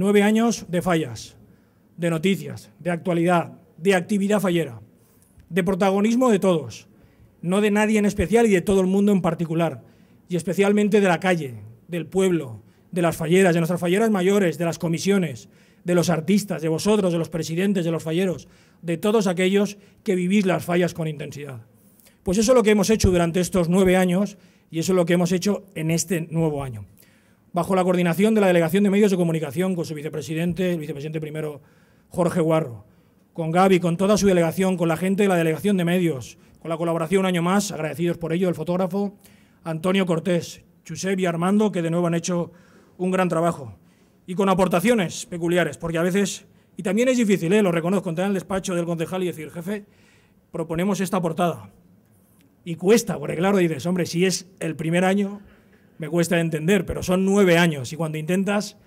nueve años de fallas, de noticias, de actualidad, de actividad fallera, de protagonismo de todos, no de nadie en especial y de todo el mundo en particular, y especialmente de la calle, del pueblo, de las falleras, de nuestras falleras mayores, de las comisiones, de los artistas, de vosotros, de los presidentes, de los falleros, de todos aquellos que vivís las fallas con intensidad. Pues eso es lo que hemos hecho durante estos nueve años y eso es lo que hemos hecho en este nuevo año bajo la coordinación de la Delegación de Medios de Comunicación, con su vicepresidente, el vicepresidente primero Jorge Guarro, con Gaby, con toda su delegación, con la gente de la Delegación de Medios, con la colaboración un año más, agradecidos por ello, el fotógrafo Antonio Cortés, Chusev y Armando, que de nuevo han hecho un gran trabajo, y con aportaciones peculiares, porque a veces, y también es difícil, ¿eh? lo reconozco, entrar en el despacho del concejal y decir, jefe, proponemos esta portada. Y cuesta, porque claro, dices, hombre, si es el primer año, me cuesta entender, pero son nueve años y cuando intentas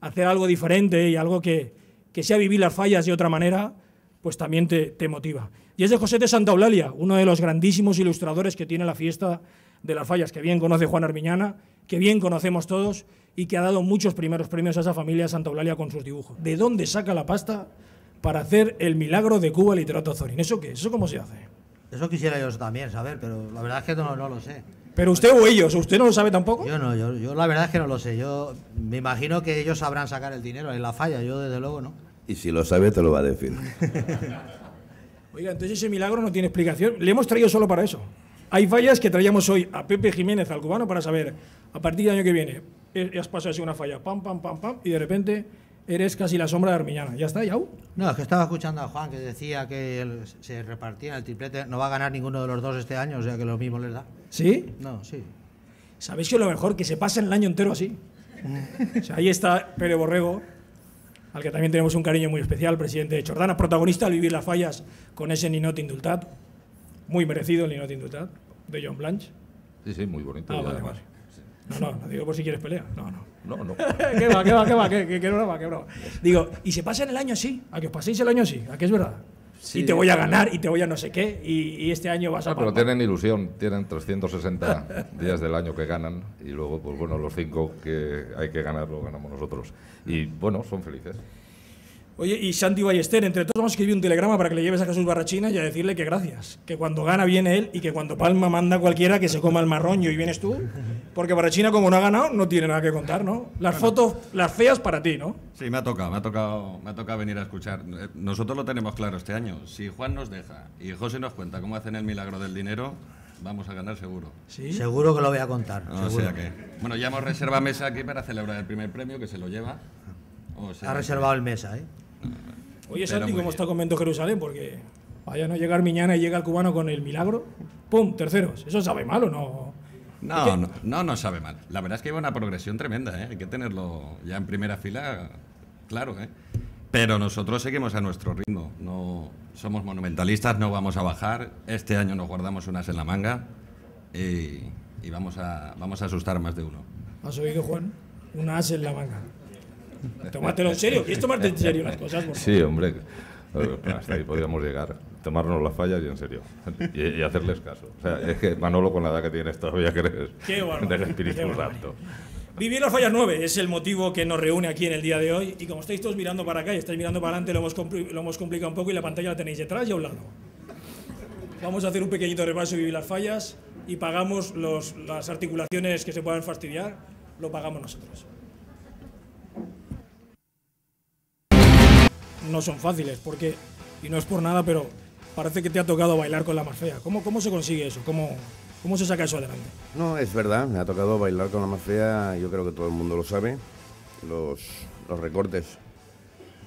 hacer algo diferente y algo que, que sea vivir las fallas de otra manera, pues también te, motiva. Y es de José de Santa Eulalia, uno de los grandísimos ilustradores que tiene la fiesta de las fallas, que bien conoce Juan Armiñana, que bien conocemos todos y que ha dado muchos primeros premios a esa familia Santa Eulalia con sus dibujos. ¿De dónde saca la pasta para hacer el milagro de Cuba literato Zorín? ¿Eso qué? ¿Eso cómo se hace? Eso quisiera yo también saber, pero la verdad es que no lo sé. Pero usted o ellos, ¿usted no lo sabe tampoco? Yo no, yo, yo la verdad es que no lo sé. Yo me imagino que ellos sabrán sacar el dinero en la falla, yo desde luego no. Y si lo sabe, te lo va a decir. Oiga, entonces ese milagro no tiene explicación. Le hemos traído solo para eso. Hay fallas que traíamos hoy a Pepe Jiménez, al cubano, para saber, a partir del año que viene, eh, has pasado así una falla, pam, pam, pam, pam, y de repente eres casi la sombra de Armiñana. ¿Ya está, Yau? No, es que estaba escuchando a Juan que decía que se repartía el triplete, no va a ganar ninguno de los dos este año, o sea que lo mismo les da. ¿Sí? No, sí. ¿Sabéis que lo mejor? Que se pasa el año entero así. ahí está Pere Borrego, al que también tenemos un cariño muy especial, presidente de Chordana, protagonista al vivir las fallas con ese Ninot Indultat. Muy merecido el Ninot Indultat, de John Blanche. Sí, sí, muy bonito. Ah, no, no, no digo por si quieres pelea. No, no. No, no. ¿Qué va, qué va, qué va? qué Digo, y se pasa el año así, a que os paséis el año así, a que es verdad y te voy a ganar y te voy a no sé qué y, este año vas a... ganar. Ah, pero tienen ilusión, tienen 360 días del año que ganan y luego, pues bueno, los cinco que hay que ganar lo ganamos nosotros. Y bueno, son felices. Oye, y Santi Ballester, entre todos vamos a escribir un telegrama para que le lleves a Jesús Barrachina y a decirle que gracias, que cuando gana viene él y que cuando palma manda cualquiera que se coma el marroño y vienes tú, porque Barrachina como no ha ganado no tiene nada que contar, ¿no? Las fotos, las feas para ti, ¿no? Sí, me ha tocado, me ha tocado, me ha tocado venir a escuchar. Nosotros lo tenemos claro este año, si Juan nos deja y José nos cuenta cómo hacen el milagro del dinero, vamos a ganar seguro. ¿Sí? Seguro que lo voy a contar. bueno, ya hemos reservado mesa aquí para celebrar el primer premio que se lo lleva. ha reservado el mesa, ¿eh? Oye, Santi, ¿cómo está comiendo Jerusalén? Porque vaya no llegar mañana y llega el cubano con el milagro. ¡Pum! Terceros. ¿Eso sabe mal o no? No, no, no, sabe mal. La verdad es que hay una progresión tremenda, ¿eh? Hay que tenerlo ya en primera fila, claro, ¿eh? Pero nosotros seguimos a nuestro ritmo. No somos monumentalistas, no vamos a bajar. Este año nos guardamos unas en la manga y, vamos, a, vamos a asustar más de uno. ¿Has oído, Juan? Una as en la manga. Tómatelo en serio, ¿quieres tomarte en serio las cosas? Sí, hombre. Eh, hasta ahí podríamos llegar. Tomarnos las fallas y en serio. Y, hacerles caso. O sea, es que Manolo, con la edad que tienes, todavía que Qué del Vivir las fallas 9 es el motivo que nos reúne aquí en el día de hoy. Y como estáis todos mirando para acá y estáis mirando para adelante, lo hemos, lo hemos complicado un poco y la pantalla la tenéis detrás y a un lado. Vamos a hacer un pequeñito repaso vivir las fallas y pagamos los, las articulaciones que se puedan fastidiar, lo pagamos nosotros. no son fáciles, porque, y no es por nada, pero parece que te ha tocado bailar con la más fea. ¿Cómo, se consigue eso? ¿Cómo, ¿Cómo se saca eso adelante? No, es verdad, me ha tocado bailar con la más fea, yo creo que todo el mundo lo sabe, los, recortes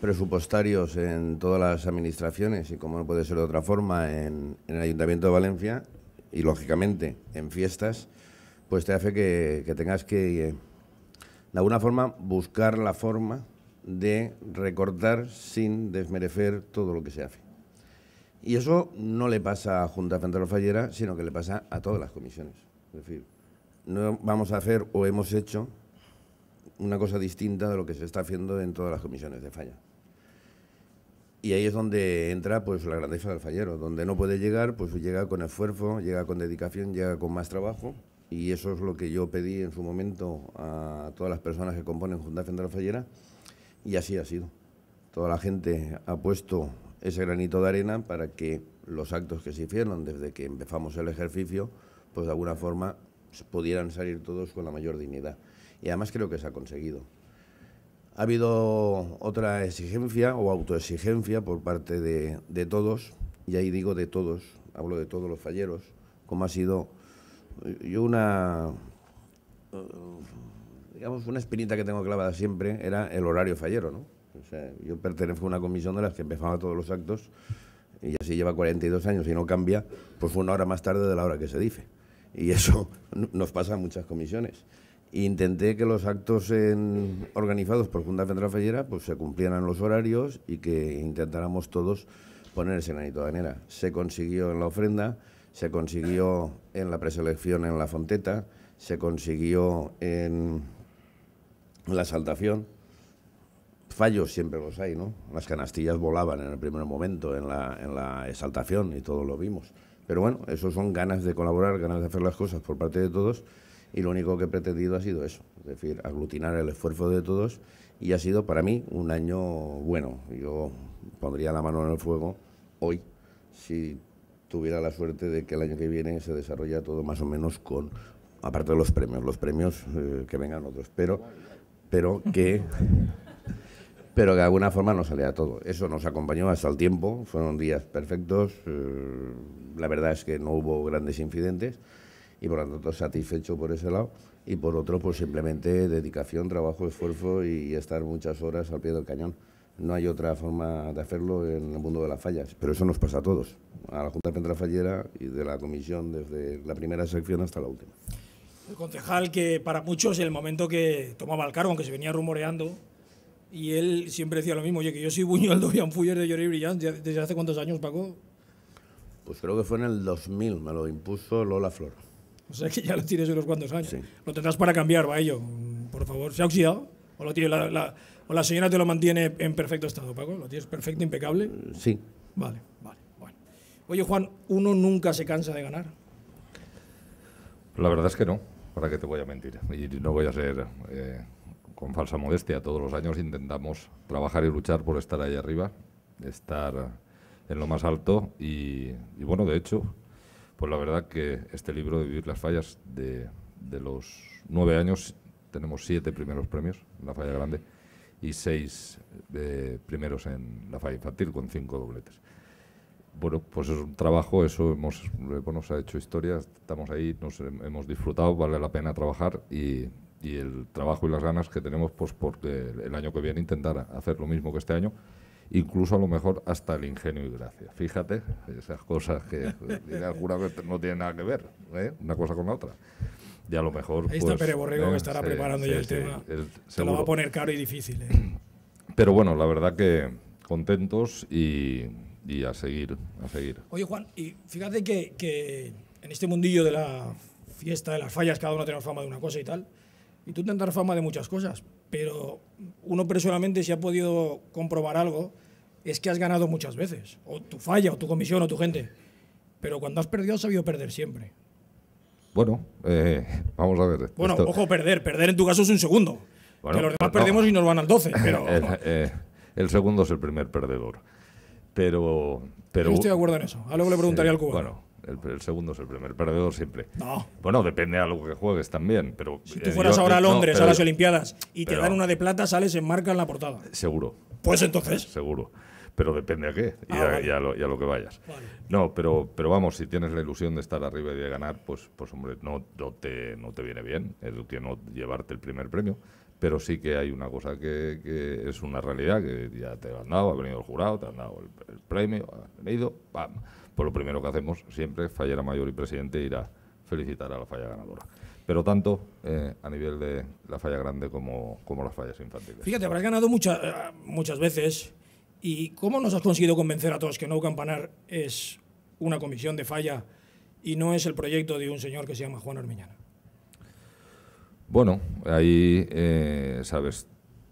presupuestarios en todas las administraciones y como no puede ser de otra forma en, el Ayuntamiento de Valencia y lógicamente en fiestas, pues te hace que, que tengas que eh, de alguna forma buscar la forma de recortar sin desmerecer todo lo que se hace. Y eso no le pasa a Junta Central Fallera, sino que le pasa a todas las comisiones. Es decir, no vamos a hacer o hemos hecho una cosa distinta de lo que se está haciendo en todas las comisiones de falla. Y ahí es donde entra pues la grandeza del fallero, donde no puede llegar, pues llega con esfuerzo, llega con dedicación, llega con más trabajo. Y eso es lo que yo pedí en su momento a todas las personas que componen Junta Central Fallera, y así ha sido. Toda la gente ha puesto ese granito de arena para que los actos que se hicieron desde que empezamos el ejercicio, pues de alguna forma pudieran salir todos con la mayor dignidad. Y además creo que se ha conseguido. Ha habido otra exigencia o autoexigencia por parte de, todos, y ahí digo de todos, hablo de todos los falleros, como ha sido eh, yo una eh, digamos, una espinita que tengo clavada siempre era el horario fallero, ¿no? yo pertenezco a una comisión de las que empezaba todos los actos y así lleva 42 años y no cambia, pues fue una hora más tarde de la hora que se dice. Y eso nos pasa en muchas comisiones. Intenté que los actos organizados por Junta Central Fallera pues, se cumplieran los horarios y que intentáramos todos ponerse en la de Se consiguió en la ofrenda, se consiguió en la preselección en la Fonteta, se consiguió en la saltación. Fallos siempre los hay, ¿no? Las canastillas volaban en el primer momento, en la, en la exaltación, y todos lo vimos. Pero bueno, eso son ganas de colaborar, ganas de hacer las cosas por parte de todos, y lo único que he pretendido ha sido eso, es decir, aglutinar el esfuerzo de todos, y ha sido para mí un año bueno. Yo pondría la mano en el fuego hoy, si tuviera la suerte de que el año que viene se desarrolla todo más o menos con, aparte de los premios, los premios eh, que vengan otros, pero pero que, pero de alguna forma nos salía todo. Eso nos acompañó hasta el tiempo, fueron días perfectos, eh, la verdad es que no hubo grandes incidentes y por lo tanto satisfecho por ese lado y por otro pues simplemente dedicación, trabajo, esfuerzo y estar muchas horas al pie del cañón. No hay otra forma de hacerlo en el mundo de las fallas, pero eso nos pasa a todos, a la Junta Pentrafallera y de la Comisión desde la primera sección hasta la última el concejal que para muchos el momento que tomaba el cargo, aunque se venía rumoreando, y él siempre decía lo mismo, oye, que yo soy Buñuel y Fuller de Lloré Brillant, ¿desde hace cuántos años, Paco? Pues creo que fue en el 2000, me lo impuso Lola Flor. O sea que ya lo tienes unos cuantos años. Lo tendrás para cambiar, va ello, por favor. ¿Se ha oxidado? ¿O, la, ¿O la señora te lo mantiene en perfecto estado, Paco? ¿Lo tienes perfecto, impecable? Eh, sí. Vale, vale, bueno. Oye, Juan, uno nunca se cansa de ganar. La verdad es que no. ¿para que te voy a mentir? Y no voy a ser eh, con falsa modestia. Todos los años intentamos trabajar y luchar por estar ahí arriba, estar en lo más alto. Y, bueno, de hecho, pues la verdad que este libro de Vivir las Fallas, de, de los nueve años, tenemos siete primeros premios en la falla grande y seis eh, primeros en la falla infantil con cinco dobletes bueno, pues es un trabajo, eso hemos, ha hecho historia, estamos ahí, nos hemos disfrutado, vale la pena trabajar y, el trabajo y las ganas que tenemos, pues porque el año que viene intentar hacer lo mismo que este año, incluso a lo mejor hasta el ingenio y gracia. Fíjate, esas cosas que alguna vez no tienen nada que ver, ¿eh? una cosa con la otra. Y a lo mejor. Ahí está pues, Pere Borrego que ¿eh? estará preparando ya el tema. Se lo va a poner caro y difícil. ¿eh? Pero bueno, la verdad que contentos y y a seguir, a seguir. Oye, Juan, y fíjate que, que en este mundillo de la fiesta, de las fallas, cada uno tiene fama de una cosa y tal, y tú tendrás fama de muchas cosas, pero uno personalmente, si ha podido comprobar algo, es que has ganado muchas veces, o tu falla, o tu comisión, o tu gente, pero cuando has perdido, has sabido perder siempre. Bueno, eh, vamos a ver. Bueno, ojo, perder. Perder en tu caso es un segundo. que los demás pues perdemos y nos van al 12. Pero... el, eh, el segundo es el primer perdedor. Pero, pero. Yo estoy de acuerdo en eso. Algo le preguntaría al cubano. Bueno, el, segundo es el primer perdedor siempre. No. Bueno, depende a algo que juegues también. Pero, si eh, tú fueras ahora a Londres, a las Olimpiadas, y te dan una de plata, sales en marca en la portada. Seguro. Pues entonces. Seguro pero depende a qué y, ah, a, lo, que vayas. No, pero, pero vamos, si tienes la ilusión de estar arriba y de ganar, pues, pues hombre, no, no, te, viene bien el que no llevarte el primer premio pero sí que hay una cosa que, es una realidad, que ya te han dado, ha venido el jurado, te han dado el, premio, ha venido, ¡pam! Pues lo primero que hacemos siempre, fallera mayor y presidente, irá a felicitar a la falla ganadora. Pero tanto eh, a nivel de la falla grande como, como las fallas infantiles. Fíjate, habrás ganado muchas eh, muchas veces. ¿Y cómo nos has conseguido convencer a todos que No Campanar es una comisión de falla y no es el proyecto de un señor que se llama Juan Armiñana? Bueno, ahí eh, sabes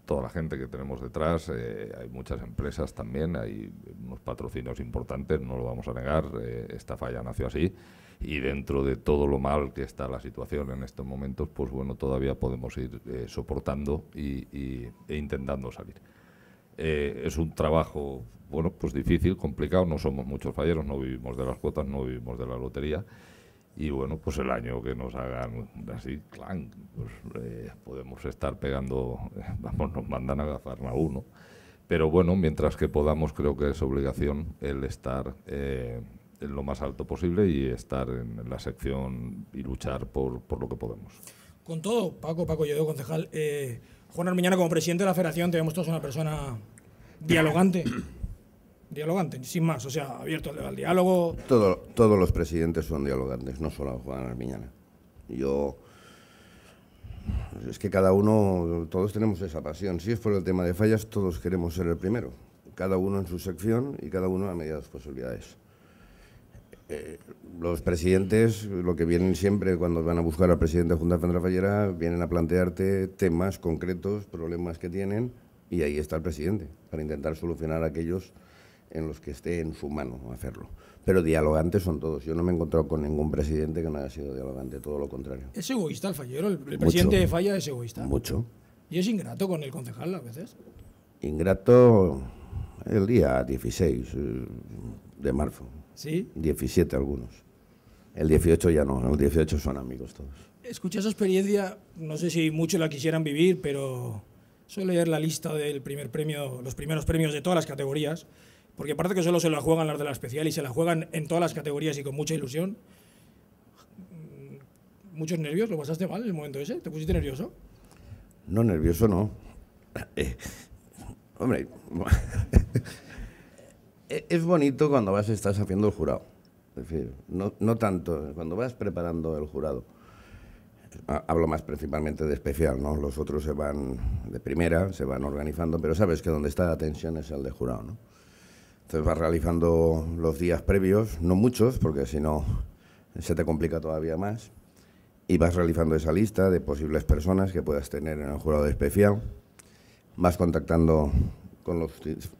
toda la gente que tenemos detrás, eh, hay muchas empresas también, hay unos patrocinios importantes, no lo vamos a negar, eh, esta falla nació así y dentro de todo lo mal que está la situación en estos momentos, pues bueno, todavía podemos ir soportando y, e intentando salir. es un trabajo, bueno, pues difícil, complicado, no somos muchos falleros, no vivimos de las cuotas, no vivimos de la lotería, y bueno, pues el año que nos hagan así, clan, pues eh, podemos estar pegando, vamos, nos mandan a a uno. Pero bueno, mientras que podamos, creo que es obligación el estar eh, en lo más alto posible y estar en la sección y luchar por, por lo que podemos. Con todo, Paco, Paco yo digo, concejal, eh, Juan Armiñana como presidente de la federación, tenemos todos una persona dialogante. dialogante, sin más, o sea, abierto al, diálogo. todos los presidentes son dialogantes, no solo Juan Armiñana. Yo. Pues es que cada uno, todos tenemos esa pasión. Si es por el tema de fallas, todos queremos ser el primero. Cada uno en su sección y cada uno a medida de posibilidades. Eh, los presidentes, lo que vienen siempre cuando van a buscar al presidente de Junta de Fallera, vienen a plantearte temas concretos, problemas que tienen, y ahí está el presidente, para intentar solucionar aquellos en los que esté en su mano hacerlo. Pero dialogantes son todos. Yo no me he encontrado con ningún presidente que no haya sido dialogante, todo lo contrario. ¿Es egoísta el fallero? ¿El, presidente de Falla es egoísta? Mucho. ¿Y es ingrato con el concejal a veces? Ingrato el día 16 eh, de marzo. ¿Sí? 17 algunos. El 18 ya no, el 18 son amigos todos. Escucha esa experiencia, no sé si muchos la quisieran vivir, pero suele leer la lista del primer premio, los primeros premios de todas las categorías porque aparte que solo se la juegan las de la especial y se la juegan en todas las categorías y con mucha ilusión. Mm, ¿Muchos nervios? ¿Lo pasaste mal en el momento ese? ¿Te pusiste nervioso? No, nervioso no. Eh, hombre, e-, es bonito cuando vas estás haciendo el jurado. Es decir, no, no tanto, cuando vas preparando el jurado. Hablo más principalmente de especial, ¿no? Los otros se van de primera, se van organizando, pero sabes que donde está la tensión es el de jurado, ¿no? Entonces vas realizando los días previos, no muchos, porque si no se te complica todavía más, y vas realizando esa lista de posibles personas que puedas tener en el jurado especial, vas contactando con las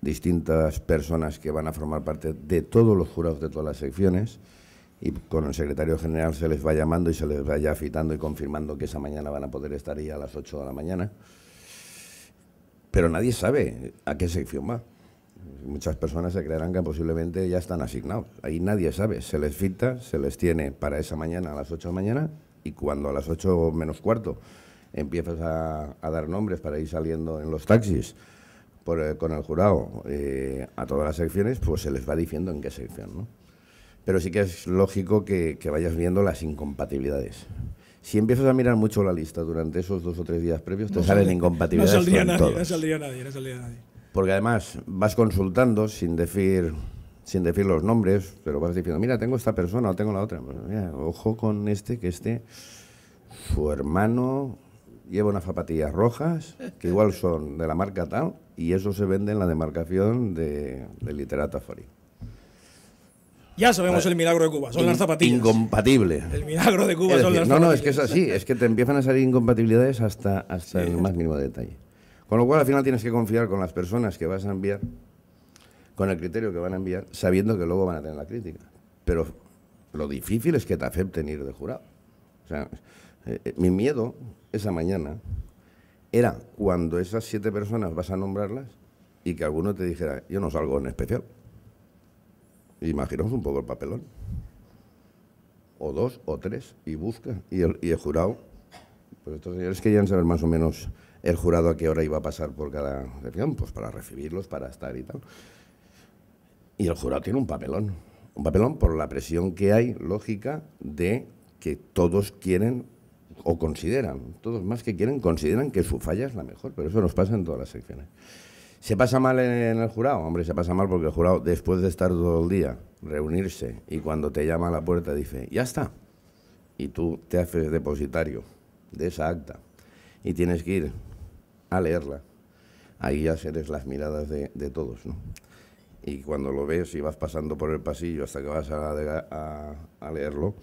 distintas personas que van a formar parte de todos los jurados de todas las secciones y con el secretario general se les va llamando y se les ya afitando y confirmando que esa mañana van a poder estar ahí a las 8 de la mañana. Pero nadie sabe a qué sección va. Muchas personas se creerán que posiblemente ya están asignados. Ahí nadie sabe. Se les cita, se les tiene para esa mañana a las 8 de la mañana y cuando a las 8 menos cuarto empiezas a, dar nombres para ir saliendo en los taxis eh, con el jurado eh, a todas las secciones, pues se les va diciendo en qué sección. ¿no? Pero sí que es lógico que, vayas viendo las incompatibilidades. Si empiezas a mirar mucho la lista durante esos dos o tres días previos, te salen incompatibilidades. No no saldría nadie, no saldría nadie porque además vas consultando sin decir sin decir los nombres, pero vas diciendo, mira, tengo esta persona o tengo la otra. Pues, ojo con este, que este, su hermano lleva unas zapatillas rojas, que igual son de la marca tal, y eso se vende en la demarcación de, literato Literata Ya sabemos eh, el milagro de Cuba, son las zapatillas. Incompatible. El milagro de Cuba son las zapatillas. No, no, es que es así, es que te empiezan a salir incompatibilidades hasta, hasta el más mínimo detalle. Con lo cual al final tienes que confiar con las personas que vas a enviar, con el criterio que van a enviar, sabiendo que luego van a tener la crítica. Pero lo difícil es que te acepten ir de jurado. O sea, eh, eh, mi miedo esa mañana era cuando esas siete personas vas a nombrarlas y que alguno te dijera, yo no salgo en especial. Imaginamos un poco el papelón. O dos o tres y busca. Y el, y el jurado, pues estos señores querían saber más o menos el jurado a qué hora iba a pasar por cada sección, pues para recibirlos, para estar y tal. Y el jurado tiene un papelón, un papelón por la presión que hay lógica de que todos quieren o consideran, todos más que quieren, consideran que su falla es la mejor, pero eso nos pasa en todas las secciones. ¿Se pasa mal en el jurado? Hombre, se pasa mal porque el jurado, después de estar todo el día, reunirse y cuando te llama a la puerta dice, ya está. Y tú te haces depositario de esa acta y tienes que ir a leerla. Ahí ya seres las miradas de, de todos, ¿no? Y cuando lo ves y vas pasando por el pasillo hasta que vas a, leerlo,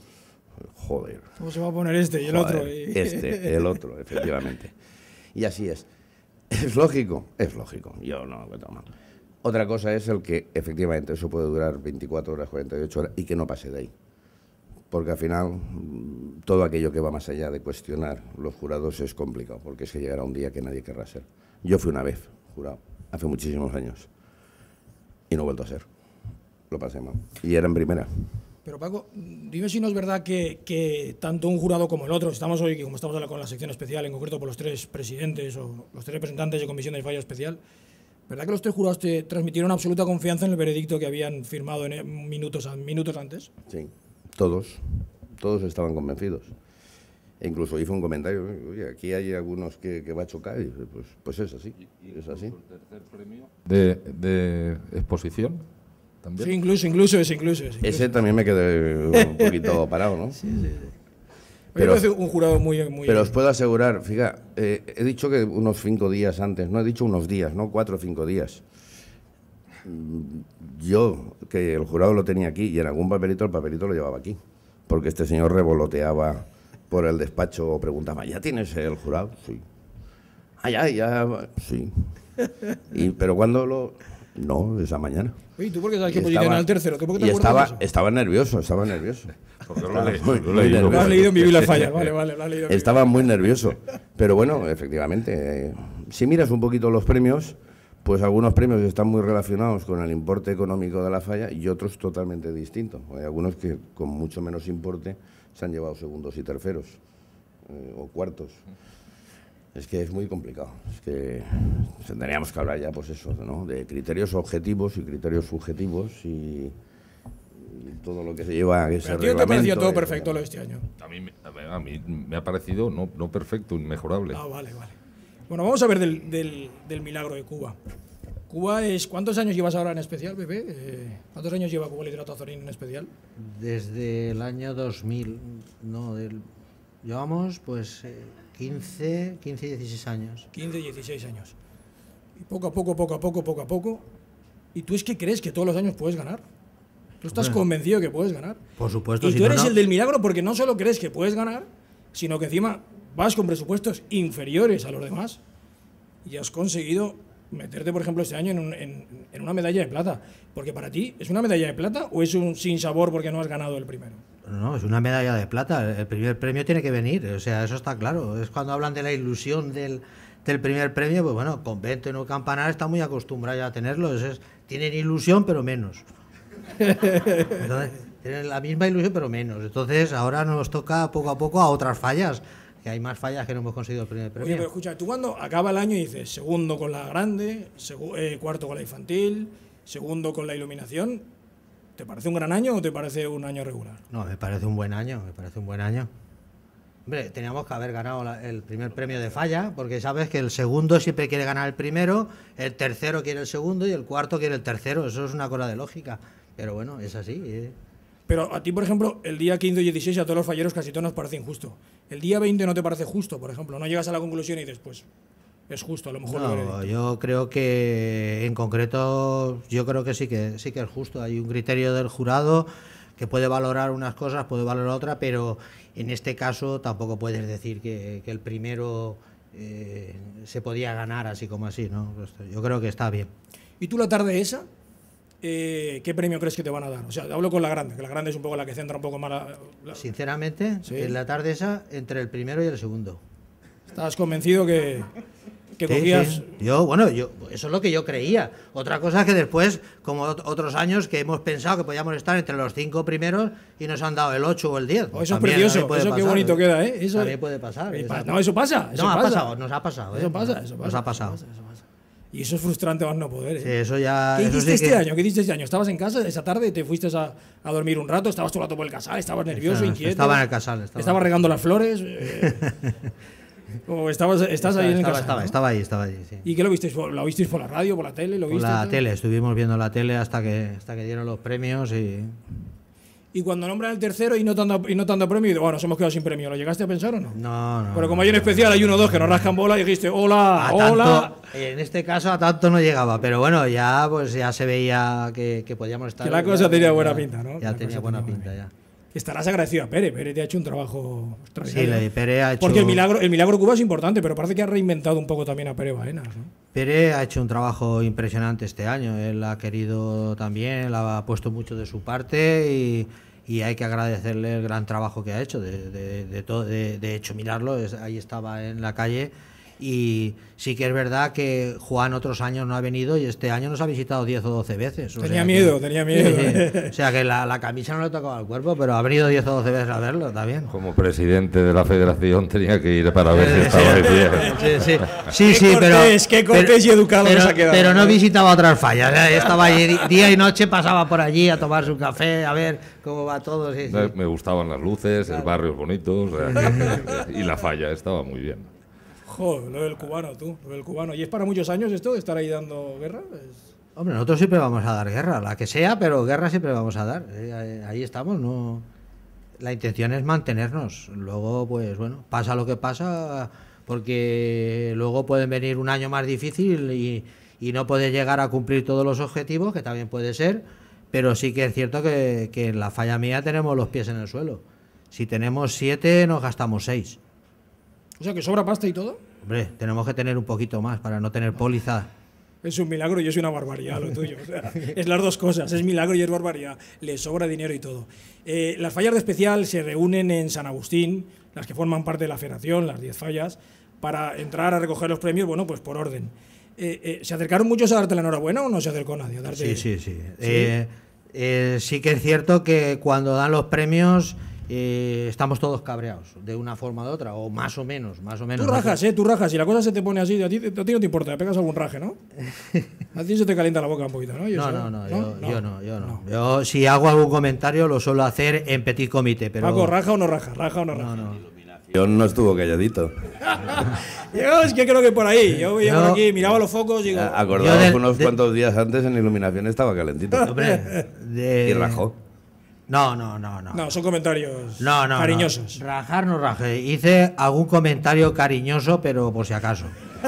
joder. ¿Cómo se va a poner este y el otro? Este, el otro, efectivamente. Y así es. ¿Es lógico? Es lógico. Yo no lo tomo. Otra cosa es el que efectivamente eso puede durar 24 horas, 48 horas y que no pase de ahí porque al final mm, todo aquello que va más allá de cuestionar los jurados es complicado, porque es que llegará un día que nadie querrá ser. Yo fui una vez jurado, hace muchísimos años, y no he vuelto a ser. Lo pasé mal. Y era en primera. Pero Paco, dime si no es verdad que, tanto un jurado como el otro, estamos hoy, como estamos ahora con la sección especial, en concreto por los tres presidentes o los tres representantes de Comisión de fallo especial, ¿verdad que los tres jurados te transmitieron absoluta confianza en el veredicto que habían firmado en, eh, minutos, minutos antes? Sí todos, todos estaban convencidos. E incluso hice un comentario, aquí hay algunos que, va a chocar, y pues, pues es así, ¿Y, es así. tercer premio de, exposición? Sí, incluso, incluso, es incluso, Ese también me quedé un poquito parado, ¿no? Sí, sí, sí. Pero, un jurado muy, muy pero os puedo asegurar, fija, eh, he dicho que unos cinco días antes, no he dicho unos días, ¿no? Cuatro o cinco días yo, que el jurado lo tenía aquí y en algún papelito el papelito lo llevaba aquí, porque este señor revoloteaba por el despacho o preguntaba, ¿ya tienes el jurado? Sí. Ah, ya, ya, sí. pero cuando lo... No, esa mañana. ¿Y tú por qué sabes que al tercero? estaba, estaba nervioso, estaba nervioso. Estaba muy nervioso. Pero bueno, efectivamente, eh, si miras un poquito los premios, pues algunos premios están muy relacionados con el importe económico de la falla y otros totalmente distintos. Hay algunos que con mucho menos importe se han llevado segundos y terceros eh, o cuartos. Es que es muy complicado. Es que tendríamos que hablar ya, pues eso, ¿no? De criterios objetivos y criterios subjetivos y, todo lo que se lleva a ese reglamento. a ti te ha parecido todo perfecto lo de este año? A mí, me ha parecido no, no perfecto, inmejorable. Ah, vale, vale. Bueno, vamos a ver del, milagro de Cuba. Cuba es. ¿Cuántos años llevas ahora en especial, Bebé? Eh, ¿Cuántos años lleva Cuba hidrato Azorín en especial? Desde el año 2000. No, del, llevamos pues 15, 15, 16 años. 15, 16 años. Y poco a poco, poco a poco, poco a poco. ¿Y tú es que crees que todos los años puedes ganar? ¿Tú estás convencido que puedes ganar? Por supuesto. Y tú eres el del milagro porque no solo crees que puedes ganar, sino que encima vas con presupuestos inferiores a los demás y has conseguido meterte, por ejemplo, este año en, una medalla de plata. Porque para ti, ¿es una medalla de plata o es un sin sabor porque no has ganado el primero? No, es una medalla de plata. El primer premio tiene que venir, o sea, eso está claro. Es cuando hablan de la ilusión del, primer premio, pues bueno, Convento y No Campanar está muy acostumbrado a tenerlo. tienen ilusión, pero menos. tienen la misma ilusión, pero menos. Entonces, ahora nos toca poco a poco a otras fallas que hay más fallas que no hemos conseguido el primer premio. Oye, pero escucha, tú cuando acaba el año y dices segundo con la grande, eh, cuarto con la infantil, segundo con la iluminación, ¿te parece un gran año o te parece un año regular? No, me parece un buen año, me parece un buen año. Hombre, teníamos que haber ganado el primer premio de falla, porque sabes que el segundo siempre quiere ganar el primero, el tercero quiere el segundo y el cuarto quiere el tercero. Eso es una cola de lógica. Pero bueno, es así. Eh. Pero a ti, por ejemplo, el día 15 y 16 a todos los falleros casi todos nos parece injusto. El día 20 no te parece justo, por ejemplo. No llegas a la conclusión y después es justo, a lo mejor. No, yo creo que en concreto, yo creo que sí que sí que es justo. Hay un criterio del jurado que puede valorar unas cosas, puede valorar otra, pero en este caso tampoco puedes decir que, el primero eh, se podía ganar así como así, ¿no? Yo creo que está bien. ¿Y tú la tarde esa? Eh, ¿qué premio crees que te van a dar? O sea, hablo con la grande, que la grande es un poco la que centra un poco más la, Sinceramente, en la tarde esa, entre el primero y el segundo. Estabas convencido que, que cogías...? Yo, bueno, yo, eso es lo que yo creía. Otra cosa es que después, como otros años, que hemos pensado que podíamos estar entre los cinco primeros y nos han dado el ocho o el 10. eso es precioso, eso qué bonito ¿eh? queda, ¿eh? Eso también puede pasar. no, eso pasa. no, ha pasado, nos ¿eh? ha pasado. Eso pasa, eso pasa. Nos ha pasado. eso pasa. Y eso es frustrante más no poder. ¿eh? Sí, eso ya. ¿Qué hiciste este año? ¿Qué este año? ¿Estabas en casa esa tarde? ¿Te fuiste a, dormir un rato? ¿Estabas todo rato por el casal? ¿Estabas nervioso, inquieto? Estaba en el casal. Estaba, ¿Estabas regando las flores? Eh, o estabas, estás ahí en el estaba, casal. Estaba, ahí, estaba ahí. ¿Y qué lo visteis? ¿Lo visteis por la radio, por la tele? por la tele, estuvimos viendo la tele hasta que, hasta que dieron los premios y y cuando nombran al tercero y no tanto y no tanto premio, bueno, nos hemos quedado sin premio. ¿Lo llegaste a pensar o no? No, no. Pero como hay un especial, hay uno o dos que nos rascan bola y dijiste, hola, hola. en este caso a tanto no llegaba, pero bueno, ya pues ya se veía que, que podíamos estar. Que la cosa tenía buena pinta, ¿no? Ya tenía buena pinta, ya estarás agradecido a Pérez. Pérez te ha hecho un trabajo Sí, Pérez ha hecho... Porque el milagro, el milagro Cuba es importante, pero parece que ha reinventado un poco también a Pérez Baenas. ¿no? Pérez ha hecho un trabajo impresionante este año. Él ha querido también, él ha puesto mucho de su parte y y hay que agradecerle el gran trabajo que ha hecho. De, de, de, hecho, mirarlo, ahí estaba en la calle y sí que es verdad que Juan otros años no ha venido y este año nos ha visitado 10 o 12 veces. tenía miedo, tenía miedo. o sea que la, camisa no le tocaba al cuerpo, pero ha venido 10 o 12 veces a verlo también. Como presidente de la federación tenía que ir para ver si estaba bien Sí, sí, sí, sí pero. Cortés, qué cortés y educado pero, no ¿eh? visitaba otras fallas. ¿eh? estaba día y noche, pasaba por allí a tomar su café, a ver cómo va todo. Me gustaban las luces, el barrio es bonito y la falla estaba muy bien. Joder, lo del cubano, tú, lo del cubano. ¿Y es para muchos años esto de estar ahí dando guerra? Hombre, nosotros siempre vamos a dar guerra, la que sea, pero guerra siempre vamos a dar. Eh, ahí estamos, no. La intención es mantenernos. Luego, pues bueno, pasa lo que pasa, porque luego pueden venir un año más difícil y, no puede llegar a cumplir todos los objetivos, que también puede ser, pero sí que es cierto que, que en la falla mía tenemos los pies en el suelo. Si tenemos siete, nos gastamos seis. O sea, que sobra pasta y todo. Hombre, tenemos que tener un poquito más para no tener póliza. Es un milagro y es una barbaridad lo tuyo. es las dos cosas, es milagro y es barbaridad. Le sobra dinero y todo. Eh, las fallas de especial se reúnen en San Agustín, las que forman parte de la federación, las 10 fallas, para entrar a recoger los premios, bueno, pues por orden. Eh, eh, ¿Se acercaron muchos a darte la enhorabuena o no se acercó nadie a darte? Sí, sí, sí. ¿Sí? sí que es cierto que cuando dan los premios eh, estamos todos cabreados, de una forma u otra, o más o menos, más o menos. Tú rajas, ¿eh? Tú rajas. y la cosa se te pone así, a ti, no te importa, te pegas algún raje, ¿no? A ti se te calienta la boca un poquito, ¿no? no, no, no, Yo, no, yo no. Yo, si hago algún comentario, lo suelo hacer en petit comité, pero... Paco, ¿raja o no raja? ¿Raja o no raja? No, yo no estuvo calladito. yo es que creo que por ahí. Yo, yo aquí, miraba los focos y digo. Ah, Acordaba unos cuantos días antes en iluminación estaba calentito. y rajó. No, no, no, no. No, son comentarios cariñosos. Rajar no raje. Hice algún comentario cariñoso, pero por si acaso.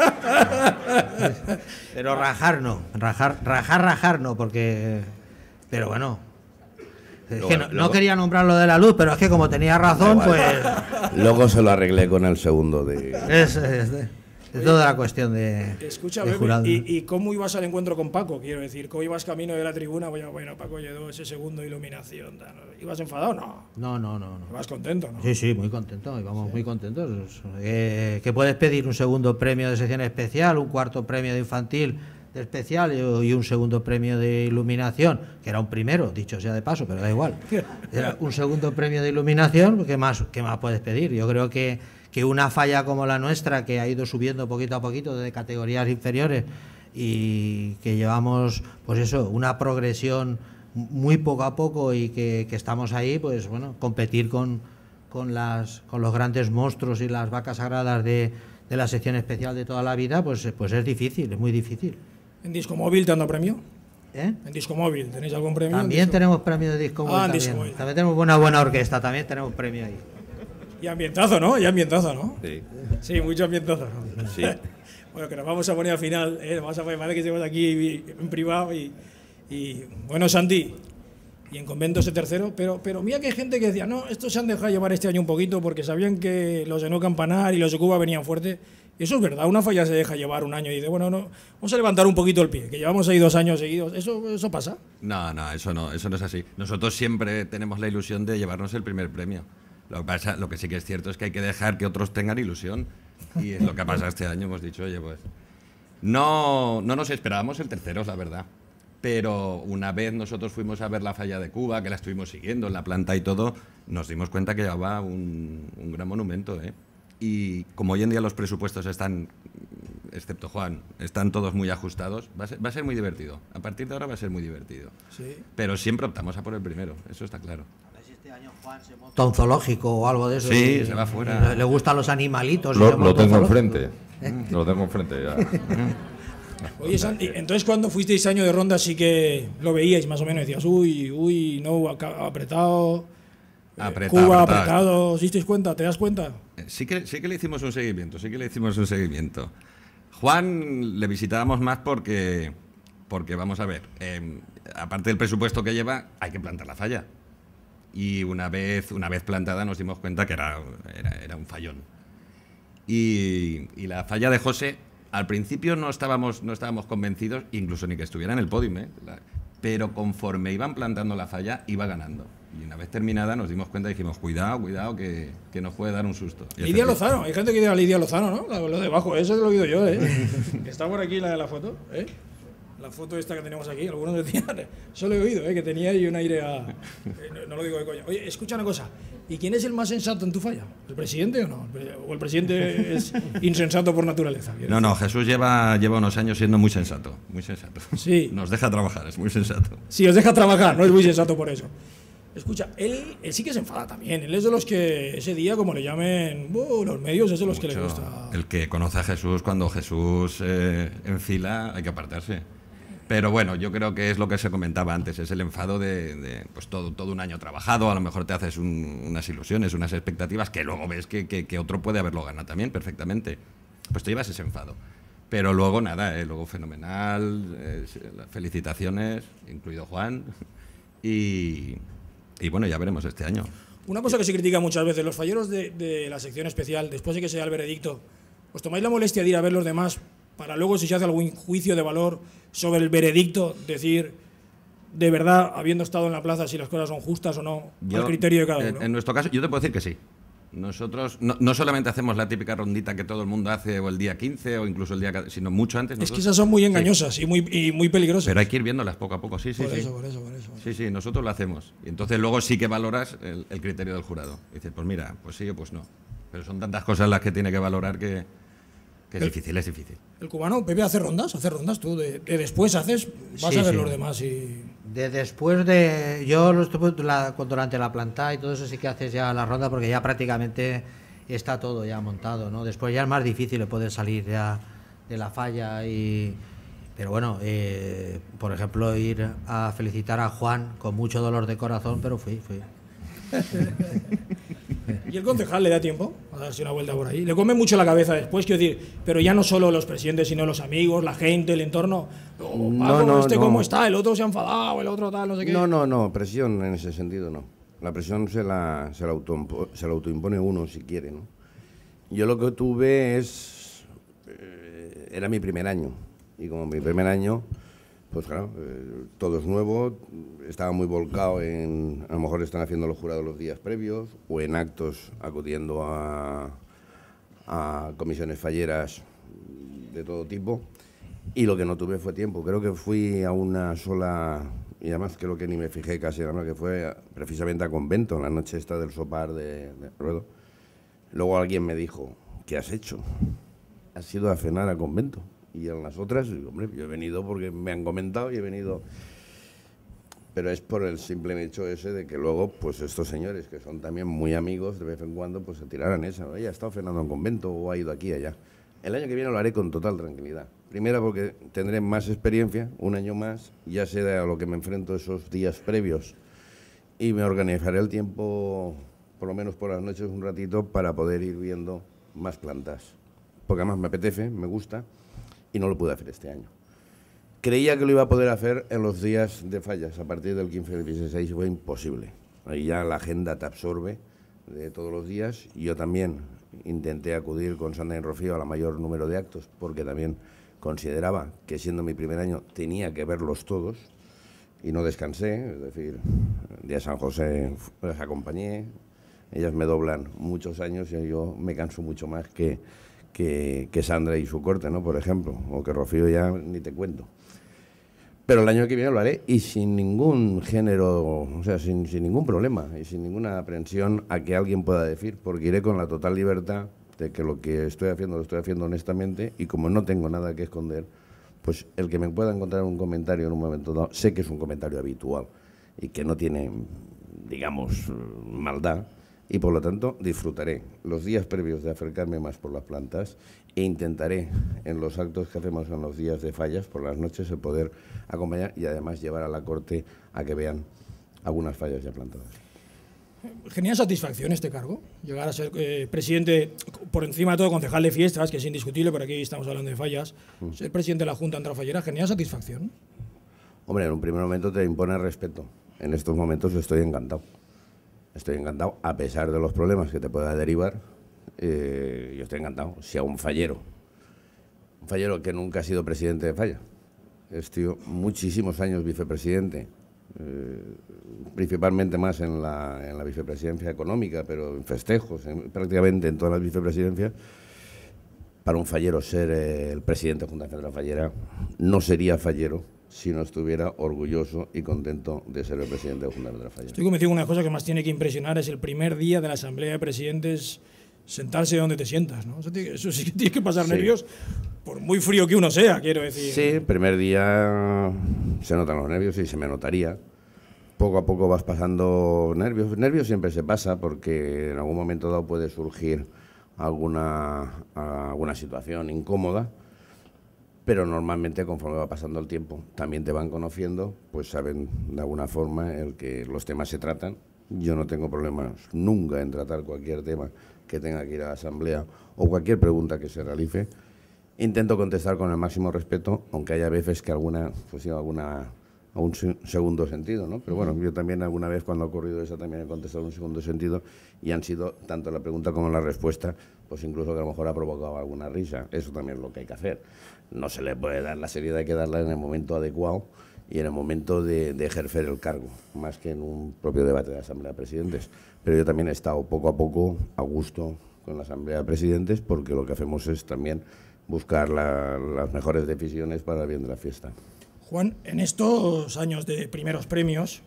pero rajar no. Rajar, rajar, rajar no, porque. Pero bueno. no, quería nombrar lo de la luz, pero es que como tenía razón, pues. Luego se lo arreglé con el segundo de. de... Es toda la cuestión de. y, cómo ibas al encuentro con Paco? Quiero decir, ¿cómo ibas camino de la tribuna? Bueno, Paco llegó ese segundo iluminación. ¿Ibas enfadado no? No, no, no. no. ¿Ibas contento? No? Sí, sí, muy contento. Íbamos muy contentos. Eh, que puedes pedir un segundo premio de sección especial, un cuarto premio de infantil de especial y un segundo premio de iluminación, que era un primero, dicho sea de paso, pero da igual. Era un segundo premio de iluminación, ¿qué más, qué más puedes pedir? Yo creo que que una falla como la nuestra, que ha ido subiendo poquito a poquito de categorías inferiores y que llevamos, pues eso, una progresión muy poco a poco y que, estamos ahí, pues bueno, competir con, con, las, con los grandes monstruos y las vacas sagradas de, la sección especial de toda la vida, pues, pues es difícil, es muy difícil. ¿En disco móvil te dado premio? ¿Eh? En disco móvil, ¿tenéis algún premio? También tenemos premio de disco ah, también. también tenemos una buena orquesta, también tenemos premio ahí. Y ambientazo, ¿no? Y ambientazo, ¿no? Sí. Sí, mucho ambientazo. Sí. bueno, que nos vamos a poner al final, ¿eh? Nos vamos a poner, madre que llevamos aquí en privado y, bueno, Santi, y en convento ese tercero, pero, pero mira que hay gente que decía, no, esto se han dejado llevar este año un poquito porque sabían que los de No Campanar y los de Cuba venían fuerte. eso es verdad, una falla se deja llevar un año y dice, bueno, no, vamos a levantar un poquito el pie, que llevamos ahí dos años seguidos. ¿Eso, eso pasa? No, no, eso no, eso no es así. Nosotros siempre tenemos la ilusión de llevarnos el primer premio. Lo que, sí que es cierto es que hay que dejar que otros tengan ilusión. Y es lo que pasa este año, hemos dicho, oye, pues. No, no nos esperábamos el tercero, la verdad. Pero una vez nosotros fuimos a ver la falla de Cuba, que la estuvimos siguiendo en la planta y todo, nos dimos cuenta que llevaba un, un gran monumento. ¿eh? Y como hoy en día los presupuestos están, excepto Juan, están todos muy ajustados, va a ser, va a ser muy divertido. A partir de ahora va a ser muy divertido. Sí. Pero siempre optamos a por el primero, eso está claro. Este tonzológico o algo de eso. Sí, se va fuera. Le gustan los animalitos. ¿Eh? Lo, tengo enfrente. lo tengo enfrente Oye, Santi, entonces cuando fuisteis año de ronda sí que lo veíais más o menos, decías, uy, uy, no, eh, apretado, apretado apretado. cuenta? ¿Te das cuenta? Eh, sí que, sí que le hicimos un seguimiento, sí que le hicimos un seguimiento. Juan le visitábamos más porque, porque vamos a ver, aparte del presupuesto que lleva, hay que plantar la falla y una vez, una vez plantada nos dimos cuenta que era, era, un fallón. Y, la falla de José, al principio no estábamos, no estábamos convencidos, incluso ni que estuviera en el podium, ¿eh? pero conforme iban plantando la falla, iba ganando. Y una vez terminada nos dimos cuenta y dijimos, cuidado, cuidado, que, que nos puede dar un susto. Lidia Lozano, hay gente que dice Lidia Lozano, ¿no? Lo, de abajo, eso es lo he oído yo, ¿eh? Está por aquí la de la foto, ¿eh? la foto esta que tenemos aquí, algunos decían, solo he oído, eh, que tenía ahí un aire a... Eh, no, lo digo de coña. Oye, escucha una cosa, ¿y quién es el más sensato en tu falla? ¿El presidente o no? ¿O el presidente es insensato por naturaleza? No, no, Jesús lleva, lleva unos años siendo muy sensato, muy sensato. Sí. Nos deja trabajar, es muy sensato. Sí, os deja trabajar, no es muy sensato por eso. Escucha, él, sí que se enfada también. Él es de los que ese día, como le llamen uh, los medios, es de los que le gusta. El que conoce a Jesús, cuando Jesús eh, enfila, hay que apartarse. Pero bueno, yo creo que es lo que se comentaba antes, es el enfado de, pues todo, todo un año trabajado, a lo mejor te haces unas ilusiones, unas expectativas que luego ves que, otro puede haberlo ganado también perfectamente. Pues te llevas ese enfado. Pero luego nada, eh, luego fenomenal, eh, felicitaciones, incluido Juan, y, bueno, ya veremos este año. Una cosa que se critica muchas veces, los falleros de, de, la sección especial, después de que se sea el veredicto, ¿os tomáis la molestia de ir a ver los demás para luego si se hace algún juicio de valor sobre el veredicto, decir de verdad, habiendo estado en la plaza, si las cosas son justas o no, al criterio de cada eh, uno. En, nuestro caso, yo te puedo decir que sí. Nosotros no, solamente hacemos la típica rondita que todo el mundo hace o el día 15 o incluso el día sino mucho antes. es que esas son muy engañosas y, muy, muy peligrosas. Pero hay que ir viéndolas poco a poco, sí, sí. Por sí. eso, por eso, por eso. Sí, sí, nosotros lo hacemos. Y entonces luego sí que valoras el, criterio del jurado. dices, pues mira, pues sí o pues no. Pero son tantas cosas las que tiene que valorar que, es difícil, es difícil. El cubano, Pepe, hace rondas, hace rondas tú. De, después haces, vas a ver los demás y. De después de. Yo lo estuve la, durante la planta y todo eso sí que haces ya la ronda porque ya prácticamente está todo ya montado, ¿no? Después ya es más difícil poder salir ya de la falla y. Pero bueno, eh, por ejemplo, ir a felicitar a Juan con mucho dolor de corazón, pero fui, fui. Y el concejal le da tiempo a darse una vuelta por ahí. Le come mucho la cabeza después, quiero decir, pero ya no solo los presidentes, sino los amigos, la gente, el entorno. no, no, ¿este no. cómo está, el otro se ha enfadado, el otro tal, no sé qué. No, no, no, presión en ese sentido no. La presión se la, se la, auto, se la autoimpone uno si quiere, ¿no? Yo lo que tuve es... Eh, era mi primer año. Y como mi primer año pues claro, eh, todo es nuevo, estaba muy volcado en, a lo mejor están haciendo los jurados los días previos o en actos acudiendo a, comisiones falleras de todo tipo y lo que no tuve fue tiempo, creo que fui a una sola y además creo que ni me fijé casi, ¿no? que fue precisamente a convento, en la noche esta del sopar de, Ruedo. Luego alguien me dijo, ¿qué has hecho? Has ido a cenar a convento. Y en las otras, hombre, yo he venido porque me han comentado y he venido... Pero es por el simple hecho ese de que luego, pues estos señores, que son también muy amigos, de vez en cuando, pues se tiraran esa. Oye, ha estado Fernando un convento o ha ido aquí allá. El año que viene lo haré con total tranquilidad. Primero porque tendré más experiencia, un año más, ya sé a lo que me enfrento esos días previos y me organizaré el tiempo, por lo menos por las noches, un ratito para poder ir viendo más plantas. Porque además me apetece, me gusta y no lo pude hacer este año. Creía que lo iba a poder hacer en los días de fallas, a partir del 15 al 16 fue imposible. Ahí ya la agenda te absorbe de todos los días. Yo también intenté acudir con Sandra y Rocío a la mayor número de actos, porque también consideraba que siendo mi primer año tenía que verlos todos y no descansé, es decir, de San José las acompañé, ellas me doblan muchos años y yo me canso mucho más que, que, Sandra y su corte, ¿no? Por ejemplo, o que Rocío ya ni te cuento. Pero el año que viene lo haré y sin ningún género, o sea, sin, sin, ningún problema y sin ninguna aprensión a que alguien pueda decir, porque iré con la total libertad de que lo que estoy haciendo lo estoy haciendo honestamente y como no tengo nada que esconder, pues el que me pueda encontrar un comentario en un momento dado, sé que es un comentario habitual y que no tiene, digamos, maldad, y por lo tanto disfrutaré los días previos de acercarme más por las plantas e intentaré en los actos que hacemos en los días de fallas, por las noches, el poder acompañar y además llevar a la corte a que vean algunas fallas ya plantadas. ¿Genera satisfacción este cargo? Llegar a ser eh, presidente, por encima de todo concejal de fiestas, que es indiscutible, por aquí estamos hablando de fallas, mm. ser presidente de la Junta Antrafallera, ¿genera satisfacción? Hombre, en un primer momento te impone respeto. En estos momentos estoy encantado. Estoy encantado, a pesar de los problemas que te pueda derivar, eh, yo estoy encantado. sea un fallero, un fallero que nunca ha sido presidente de Falla, sido muchísimos años vicepresidente, eh, principalmente más en la, vicepresidencia económica, pero en festejos, prácticamente en todas las vicepresidencias, para un fallero ser eh, el presidente de la Junta Central Fallera no sería fallero si no estuviera orgulloso y contento de ser el presidente de Junta de Falla. Estoy convencido que una cosa que más tiene que impresionar es el primer día de la Asamblea de Presidentes sentarse donde te sientas, ¿no? Eso, sí que tienes que pasar nervios, por muy frío que uno sea, quiero decir. Sí, el primer día se notan los nervios y se me notaría. Poco a poco vas pasando nervios. Nervios siempre se pasa porque en algún momento dado puede surgir alguna, alguna situación incómoda pero normalmente conforme va pasando el tiempo también te van conociendo, pues saben de alguna forma el que los temas se tratan. Yo no tengo problemas nunca en tratar cualquier tema que tenga que ir a la asamblea o cualquier pregunta que se realice. Intento contestar con el máximo respeto, aunque haya veces que alguna, pues alguna algún segundo sentido, ¿no? Pero bueno, yo también alguna vez cuando ha ocurrido eso también he contestado un segundo sentido y han sido tanto la pregunta como la respuesta, pues incluso que a lo mejor ha provocado alguna risa. Eso también es lo que hay que hacer no se le puede dar la seriedad que darla en el momento adecuado y en el momento de, ejercer el cargo, más que en un propio debate de la Asamblea de Presidentes. Pero yo también he estado poco a poco a gusto con la Asamblea de Presidentes porque lo que hacemos es también buscar las mejores decisiones para el bien de la fiesta. Juan, en estos años de primeros premios,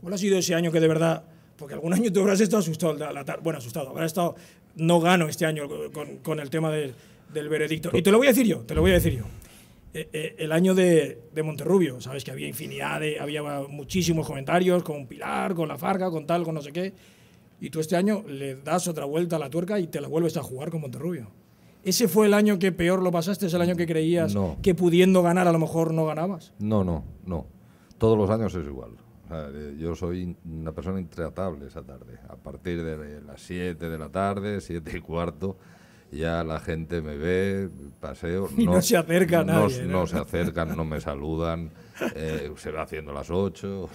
¿cuál ha sido ese año que de verdad, porque algún año tú habrás estado asustado, bueno, asustado, habrás estado, no gano este año con, con el tema de del veredicto. Pues y te lo voy a decir yo, te lo voy a decir yo. Eh, eh, el año de, de, Monterrubio, sabes que había infinidad de, había muchísimos comentarios con Pilar, con La Farga, con tal, con no sé qué. Y tú este año le das otra vuelta a la tuerca y te la vuelves a jugar con Monterrubio. ¿Ese fue el año que peor lo pasaste? ¿Es el año que creías que pudiendo ganar a lo mejor no ganabas? No, no, no. Todos los años es igual. Eh, yo soy una persona intratable esa tarde. A partir de las 7 de la tarde, 7 y cuarto, ya la gente me ve, paseo. no, se acerca nadie. No, se acercan, no me saludan. Eh, se va haciendo las 8,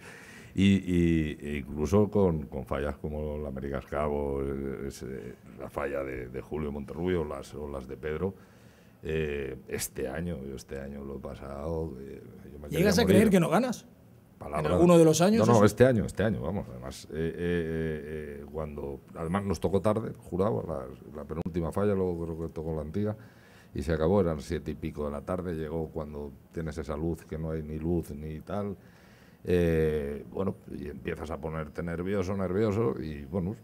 y, incluso con, fallas como la Américas Cabo, eh, la falla de, Julio Monterrubio las, o las de Pedro. Eh, este año, yo este año lo he pasado. ¿Llegas a creer que no ganas? ¿En alguno de los años? No, no, este año, este año, vamos. Además, eh, eh, eh, cuando. Además, nos tocó tarde, jurado, la, penúltima falla, luego creo que tocó la antigua y se acabó, eran siete y pico de la tarde, llegó cuando tienes esa luz, que no hay ni luz ni tal. bueno, y empiezas a ponerte nervioso, nervioso, y bueno,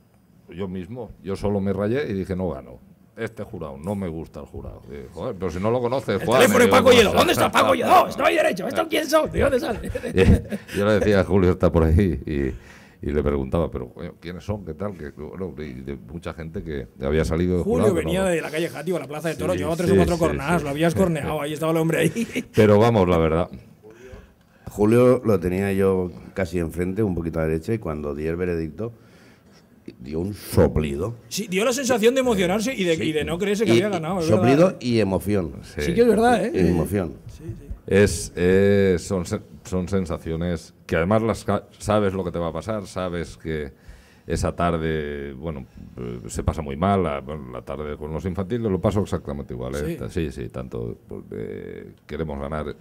yo mismo, yo solo me rayé y dije, no gano este jurado, no me gusta el jurado. joder, pero si no lo conoces, el Teléfono Paco Hielo, ¿dónde está Paco Hielo? ahí derecho, ¿esto quién son? ¿De sal Yo le decía, Julio está por ahí y y le preguntaba, pero ¿quiénes son? ¿Qué tal? Que, y mucha gente que había salido Julio venía de la calle Jatio a la Plaza de Toros, sí, llevaba tres o cuatro cornadas, lo habías corneado, ahí estaba el hombre ahí. Pero vamos, la verdad. Julio lo tenía yo casi enfrente, un poquito a la derecha, y cuando di el veredicto, dio un soplido. Sí, dio la sensación de emocionarse y de, de no creerse que había ganado. soplido y emoción. Sí. que es verdad, ¿eh? emoción. Es, son, sensaciones que además las sabes lo que te va a pasar, sabes que esa tarde, bueno, eh, se pasa muy mal, la, tarde con los infantiles lo paso exactamente igual. ¿eh? Sí, sí, tanto pues, eh, queremos ganar.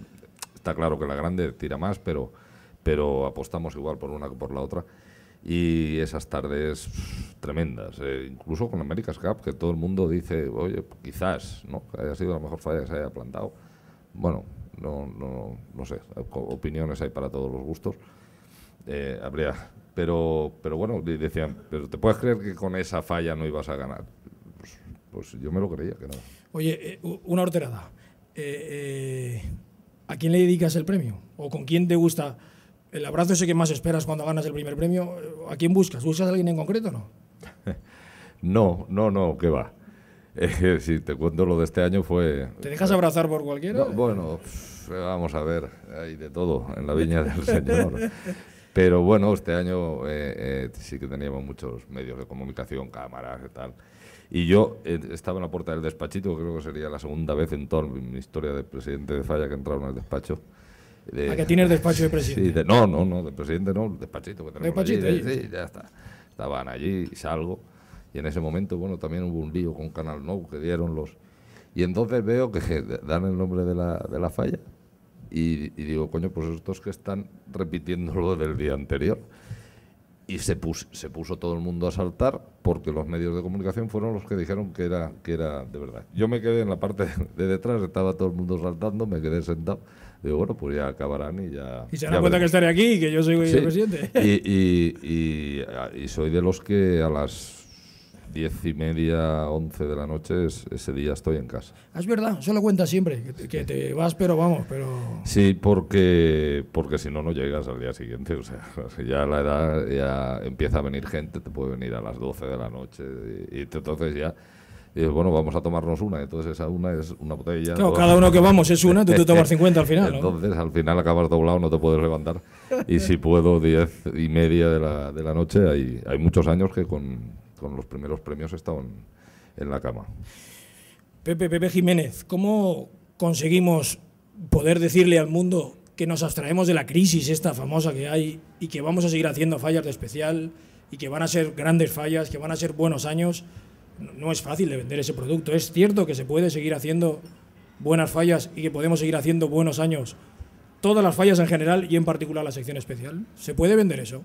Está claro que la grande tira más, pero, pero apostamos igual por una que por la otra y esas tardes tremendas, eh. incluso con Américas Cup, que todo el mundo dice, oye, quizás, ¿no? haya sido la mejor falla que se haya plantado. Bueno, no, no, no sé, opiniones hay para todos los gustos. Eh, habría, pero, pero bueno, decían, pero ¿te puedes creer que con esa falla no ibas a ganar? Pues, pues yo me lo creía que no. Oye, eh, una horterada. ¿A quién le dedicas el premio? ¿O con quién te gusta? El abrazo ese que más esperas cuando ganas el primer premio, ¿a quién buscas? ¿Buscas a alguien en concreto o no? no, no, no, ¿qué va. si te cuento lo de este año fue... ¿Te dejas abrazar por cualquiera? bueno, vamos a ver, hay de todo en la viña del Señor. Pero bueno, este año eh, eh, sí que teníamos muchos medios de comunicación, cámaras y tal. Y yo eh, estaba en la puerta del despachito, creo que sería la segunda vez en toda mi historia de presidente de Falla que entraba en el despacho. De, ¿A que despacho de presidente? Sí, no, no, no, de presidente no, despachito que tenemos despachito, allí, Sí, ya está. Estaban allí, salgo, y en ese momento, bueno, también hubo un lío con Canal Nou que dieron los... Y entonces veo que dan el nombre de la, de la falla y, digo, coño, pues estos que están repitiendo lo del día anterior. Y se, puso se puso todo el mundo a saltar porque los medios de comunicación fueron los que dijeron que era, que era de verdad. Yo me quedé en la parte de detrás, estaba todo el mundo saltando, me quedé sentado Digo, bueno, pues ya acabarán y ya... Y se dan cuenta que estaré aquí y que yo soy el presidente. Y, y, y, soy de los que a las diez y media, once de la noche, ese día estoy en casa. Ah, es verdad, eso lo cuenta siempre, que te, vas, pero vamos, pero... Sí, porque, porque si no, no llegas al día siguiente. O sea, ya la edad, ya empieza a venir gente, te puede venir a las doce de la noche y entonces ya y bueno, vamos a tomarnos una. Entonces esa una es una botella. Claro, cada uno que vamos es una, tú te tomas 50 al final. Entonces al final acabas doblado, no te puedes levantar. Y si puedo, 10 y media de la, noche. Hay, hay muchos años que con, los primeros premios he estado en, la cama. Pepe, Pepe Jiménez, ¿cómo conseguimos poder decirle al mundo que nos abstraemos de la crisis esta famosa que hay y que vamos a seguir haciendo fallas de especial y que van a ser grandes fallas, que van a ser buenos años? no es fácil de vender ese producto. Es cierto que se puede seguir haciendo buenas fallas y que podemos seguir haciendo buenos años. Todas las fallas en general y en particular la sección especial. ¿Se puede vender eso?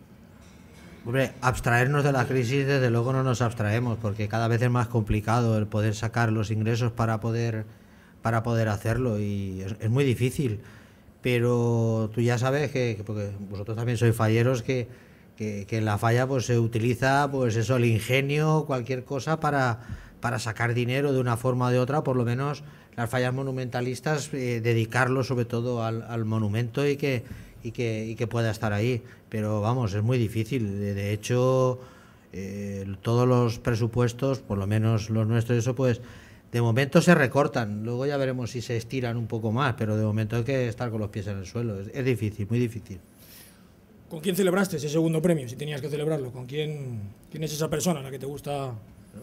Hombre, abstraernos de la crisis desde luego no nos abstraemos porque cada vez es más complicado el poder sacar los ingresos para poder, para poder hacerlo y es, muy difícil. Pero tú ya sabes que, que porque vosotros también sois falleros, que que, en la falla pues se utiliza pues eso, el ingenio, cualquier cosa para, para sacar dinero de una forma o de otra, por lo menos las fallas monumentalistas, eh, dedicarlo sobre todo al, monumento y que, y que, y que, pueda estar ahí. Pero vamos, es muy difícil. De hecho, eh, todos los presupuestos, por lo menos los nuestros, eso pues de momento se recortan. Luego ya veremos si se estiran un poco más, pero de momento hay que estar con los pies en el suelo. es difícil, muy difícil. ¿Con quién celebraste ese segundo premio, si tenías que celebrarlo? ¿Con quién, quién es esa persona a la que te gusta?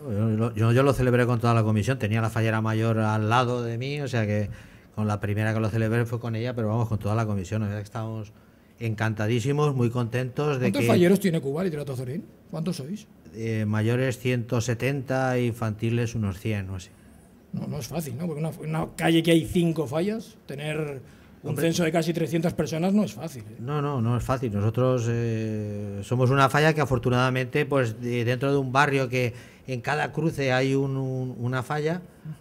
Yo, lo celebré con toda la comisión, tenía la fallera mayor al lado de mí, o sea que con la primera que lo celebré fue con ella, pero vamos, con toda la comisión, o sea que encantadísimos, muy contentos de ¿Cuántos falleros tiene Cuba, Literato Zorín? ¿Cuántos sois? Eh, mayores 170, infantiles unos 100 no así. No, no es fácil, ¿no? Porque una, una calle que hay cinco fallas, tener un censo de casi 300 personas no es fácil. ¿eh? No, no, no es fácil. Nosotros eh, somos una falla que afortunadamente, pues dentro de un barrio que en cada cruce hay una falla,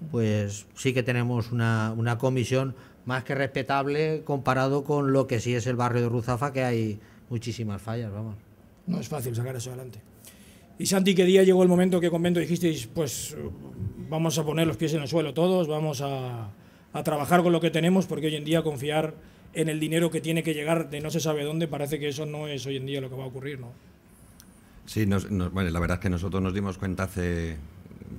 pues sí que tenemos una, comisión más que respetable comparado con lo que sí es el barrio de Ruzafa, que hay muchísimas fallas, vamos. No es fácil sacar eso adelante. Y Santi, ¿qué día llegó el momento que convento dijisteis, pues eh, vamos a poner los pies en el suelo todos, vamos a a trabajar con lo que tenemos, porque hoy en día confiar en el dinero que tiene que llegar de no se sabe dónde, parece que eso no es hoy en día lo que va a ocurrir, ¿no? Sí, nos, la verdad es que nosotros nos dimos cuenta hace,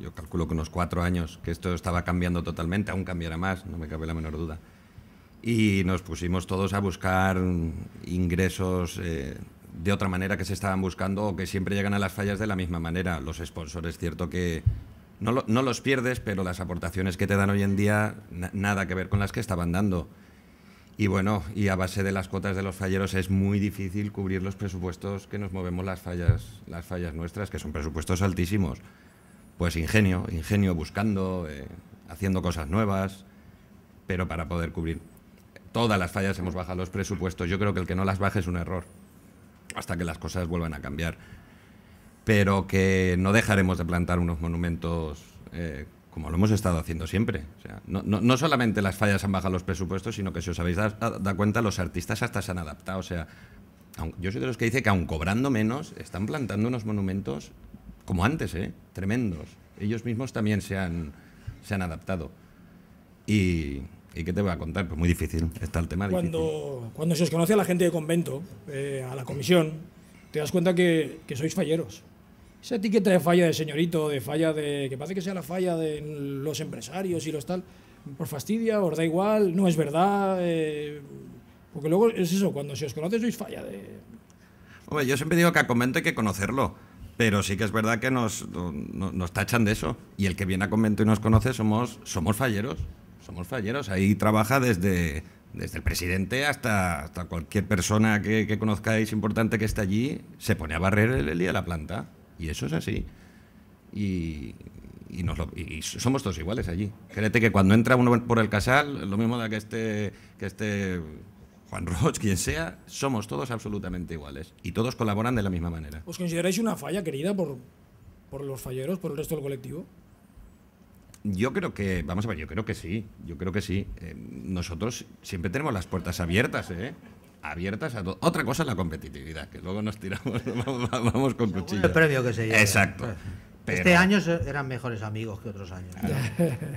yo calculo que unos cuatro años, que esto estaba cambiando totalmente, aún cambiará más, no me cabe la menor duda. Y nos pusimos todos a buscar ingresos eh, de otra manera que se estaban buscando o que siempre llegan a las fallas de la misma manera. Los sponsors, cierto que no, los pierdes, pero las aportaciones que te dan hoy en día nada que ver con las que estaban dando. Y bueno, y a base de las cuotas de los falleros es muy difícil cubrir los presupuestos que nos movemos las fallas, las fallas nuestras, que son presupuestos altísimos. Pues ingenio, ingenio buscando, eh, haciendo cosas nuevas, pero para poder cubrir todas las fallas hemos bajado los presupuestos. Yo creo que el que no las baje es un error, hasta que las cosas vuelvan a cambiar pero que no dejaremos de plantar unos monumentos eh, como lo hemos estado haciendo siempre. O sea, no, no, no, solamente las fallas han bajado los presupuestos, sino que si os habéis dado, cuenta, los artistas hasta se han adaptado. O sea, yo soy de los que dice que aun cobrando menos, están plantando unos monumentos como antes, ¿eh? tremendos. Ellos mismos también se han, se han adaptado. Y, qué te voy a contar? Pues muy difícil, está el tema. Cuando, cuando se os conoce a la gente de convento, eh, a la comisión, te das cuenta que, que sois falleros esa etiqueta de falla de señorito, de falla de. que parece que sea la falla de los empresarios y los tal, por fastidia, os da igual, no es verdad. Eh, porque luego es eso, cuando si os conoces sois falla de. Hombre, yo siempre digo que a convento hay que conocerlo. Pero sí que es verdad que nos, nos, tachan de eso. Y el que viene a convento y nos conoce somos, somos falleros. Somos falleros. Ahí trabaja desde, desde el presidente hasta, cualquier persona que, conozcáis importante que esté allí, se pone a barrer el, día de la planta. Y eso es así. Y, nos somos todos iguales allí. Créete que cuando entra uno por el casal, lo mismo da que este, que este Juan Roche, quien sea, somos todos absolutamente iguales. Y todos colaboran de la misma manera. ¿Os consideráis una falla querida por, por los falleros, por el resto del colectivo? Yo creo que, vamos a ver, yo creo que sí, yo creo que sí. Eh, nosotros siempre tenemos las puertas abiertas, ¿eh? abiertas a todo. Otra cosa es la competitividad, que luego nos tiramos, vamos, con cuchillos. El premio que se lleva. Exacto. este año eran mejores amigos que otros años.